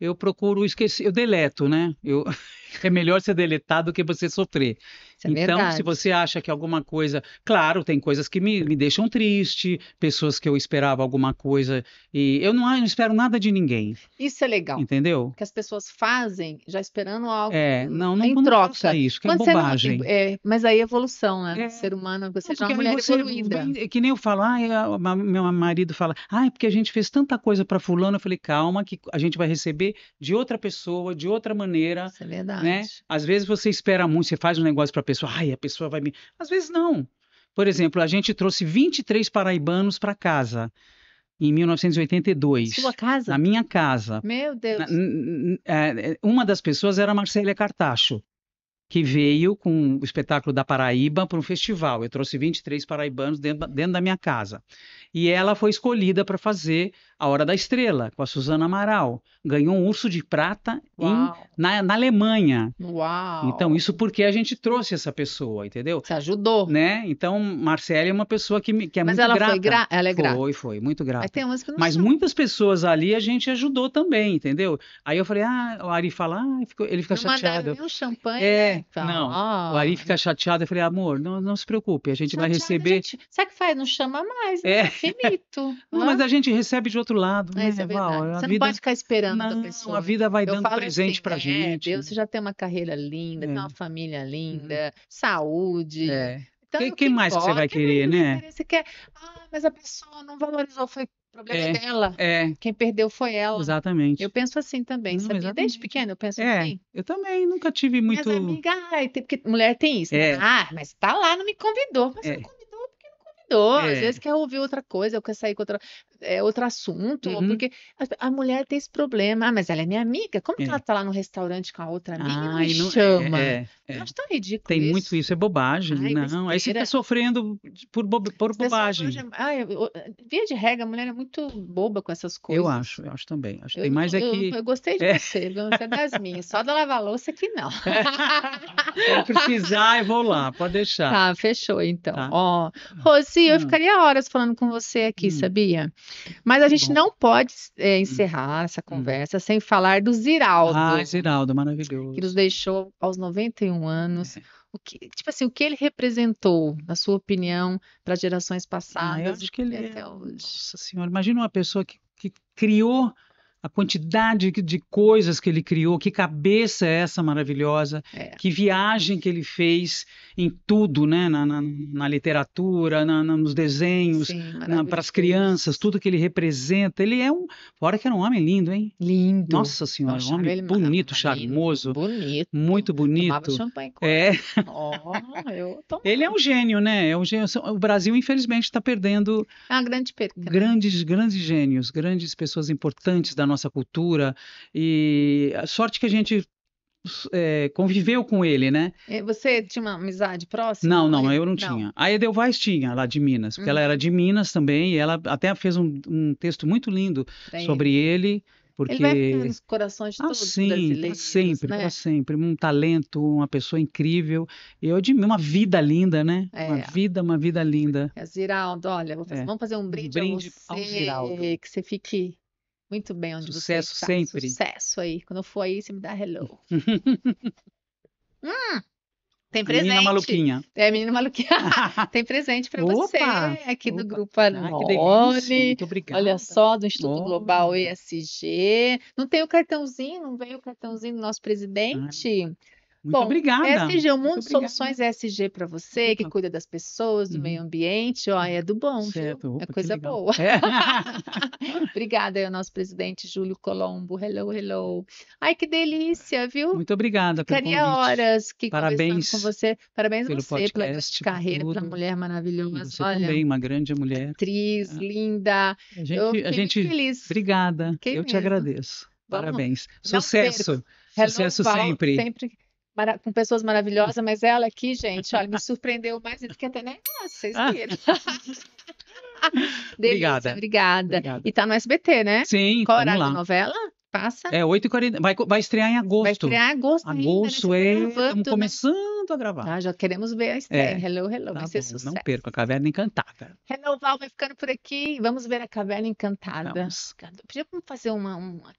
Eu procuro esquecer, eu deleto, né? Eu, (laughs) é melhor ser deletado do que você sofrer. É então, verdade. se você acha que alguma coisa. Claro, tem coisas que me, me deixam triste, pessoas que eu esperava alguma coisa. E eu não, eu não espero nada de ninguém. Isso é legal. Entendeu? Que as pessoas fazem já esperando algo. É, não, não, em não troca. isso, que é Quando é bobagem. Não, é, mas aí é evolução, né? É. Ser humano, você não, já é uma mulher você, evoluída. É que nem eu falo, ah, meu marido fala, ah, porque a gente fez tanta coisa para fulano. Eu falei, calma, que a gente vai receber de outra pessoa, de outra maneira. Isso é verdade. Né? Às vezes você espera muito, você faz um negócio para pessoa, ai, a pessoa vai me. Às vezes não. Por exemplo, a gente trouxe 23 paraibanos para casa em 1982. Sua casa? Na minha casa. Meu Deus. É, é, uma das pessoas era a Marcélia Cartacho que veio com o espetáculo da Paraíba para um festival. Eu trouxe 23 paraibanos dentro, dentro da minha casa. E ela foi escolhida para fazer A Hora da Estrela, com a Suzana Amaral. Ganhou um urso de prata em, na, na, Alemanha. Uau! Então, isso porque a gente trouxe essa pessoa, entendeu? Se ajudou. Né? Então, Marcela é uma pessoa que, que é Mas muito ela grata. Mas gra... Ela é grata. Foi, foi, muito grata. Mas, tem umas que não Mas são. muitas pessoas ali a gente ajudou também, entendeu? Aí eu falei, ah, o Ari fala, ah, ele fica não chateado. Mandaram um champanhe. É, né? Então, não. Oh. O Ari fica chateado. Eu falei, amor, não, não se preocupe, a gente chateado, vai receber. Gente... Sabe o que faz? Não chama mais, né? É, é infinito. (laughs) não, mas a gente recebe de outro lado. Né? é verdade. Val, Você vida... não pode ficar esperando não, a pessoa. A vida vai eu dando presente assim, pra é, gente. Deus, você já tem uma carreira linda, é. tem uma é. família linda, uhum. saúde. É. Então, que, que, que, mais importa, que você vai querer, né? Você quer, ah, mas a pessoa não valorizou. Foi, o problema é, é, dela. É. Quem perdeu foi ela. Exatamente. Eu penso assim também, não, sabia? Exatamente. Desde pequena eu penso é, assim. Eu também nunca tive muito. Mas amiga, porque mulher tem isso. Né? É. Né? Ah, mas tá lá, não me convidou. Mas é. não convidou porque não convidou. Às é. vezes quer ouvir outra coisa, eu quer sair com outra é outro assunto, uhum. porque a, a, mulher tem esse problema. Ah, mas ela é minha amiga, como é. que ela tá lá no restaurante com a outra amiga Ai, e não, é, chama? É, é, é. Acho tão ridículo Tem isso. muito isso, é bobagem. Ai, não, aí você tá sofrendo por, bo por tá bobagem. Hoje, ai, via de regra, a mulher é muito boba com essas coisas. Eu acho, eu acho também. Acho eu, tem mais é eu, é que... eu, eu gostei de é. você, você é das minhas. Só da lavar-louça que não. (laughs) Quando precisar, eu vou lá, pode deixar. Tá, fechou então. Tá. Ó, ah, Rosi, eu ah. ficaria horas falando com você aqui, hum. sabia? Mas a gente Bom. não pode é, encerrar essa hum. conversa hum. sem falar do Ziraldo. Ah, Ziraldo, maravilhoso. Que nos deixou aos 91 anos. É. O que, tipo assim, o que ele representou, na sua opinião, para gerações passadas? Ah, eu acho que ele é... Nossa Senhora, imagina uma pessoa que, que criou a quantidade de coisas que ele criou, que cabeça é essa maravilhosa, é. que viagem que ele fez em tudo, né? Na, na, na literatura, na, nos desenhos, para as crianças, tudo que ele representa. Ele é um. Fora que era um homem lindo, hein? Lindo. Nossa Senhora, um homem é bonito, charmoso. Bonito. Muito bonito. champanhe com é. oh, (laughs) eu Ele é um gênio, né? É um gênio. O Brasil, infelizmente, está perdendo. É uma grande perda. Né? Grandes, grandes gênios, grandes pessoas importantes da nossa nossa cultura. E a sorte que a gente é, conviveu com ele, né? Você tinha uma amizade próxima? Não, não, eu não, não. tinha. A Edelweiss tinha, lá de Minas, porque uhum. ela era de Minas também, e ela até fez um, um texto muito lindo sobre ele. Porque... Ele vai nos corações de ah, todos sim, tá brasileiros. sempre, né? Tá sempre. Um talento, uma pessoa incrível. Eu admiro, uma vida linda, né? É. Uma vida, uma vida linda. É, Ziraldo, olha, fazer, é. vamos fazer um brinde, um brinde ao, você, ao Ziraldo. que você fique muito bem, onde Sucesso você está. sempre. Sucesso aí. Quando eu for aí, você me dá hello. (laughs) hum, tem presente. Menina maluquinha. É, menina maluquinha. (laughs) tem presente para você aqui opa, do grupo Anone. Muito obrigada. Olha só, do Instituto Global ESG. Não tem o cartãozinho, não veio o cartãozinho do nosso presidente. Ah. Muito Bom, obrigada. SG, um mundo de soluções é SG para você, que cuida das pessoas, do uhum. meio ambiente, ó, é do bom, certo. Opa, é coisa boa. É. (laughs) obrigada aí ao nosso presidente Júlio Colombo. Hello, hello. Ai, que delícia, viu? Muito obrigada pelo Ficaria horas que Parabéns com você. Parabéns a você pela sua carreira, pela mulher maravilhosa. Você Olha, também, uma grande mulher. Atriz, ah, linda. A gente, Eu a gente feliz. Obrigada. Eu mesmo. te agradeço. Vamos. Parabéns. Sucesso. Sucesso sempre. sempre com pessoas maravilhosas, mas ela aqui, gente, olha, me surpreendeu mais do que até nem nossa, ah, vocês ah. viram. obrigada. (laughs) obrigada. obrigada. E tá no SBT, né? Sim. Qual horário da novela? Passa. É 8h40. Vai, vai estrear em agosto. Vai estrear em agosto. Agosto, ainda, é. Estamos né? começando a gravar. Tá, já queremos ver a é. estreia. É. Hello, hello. Tá vai bom, ser sucesso. Não perca a Caverna Encantada. Hello, Val, vai ficando por aqui. Vamos ver a Caverna Encantada. Vamos. Podia fazer uma. uma...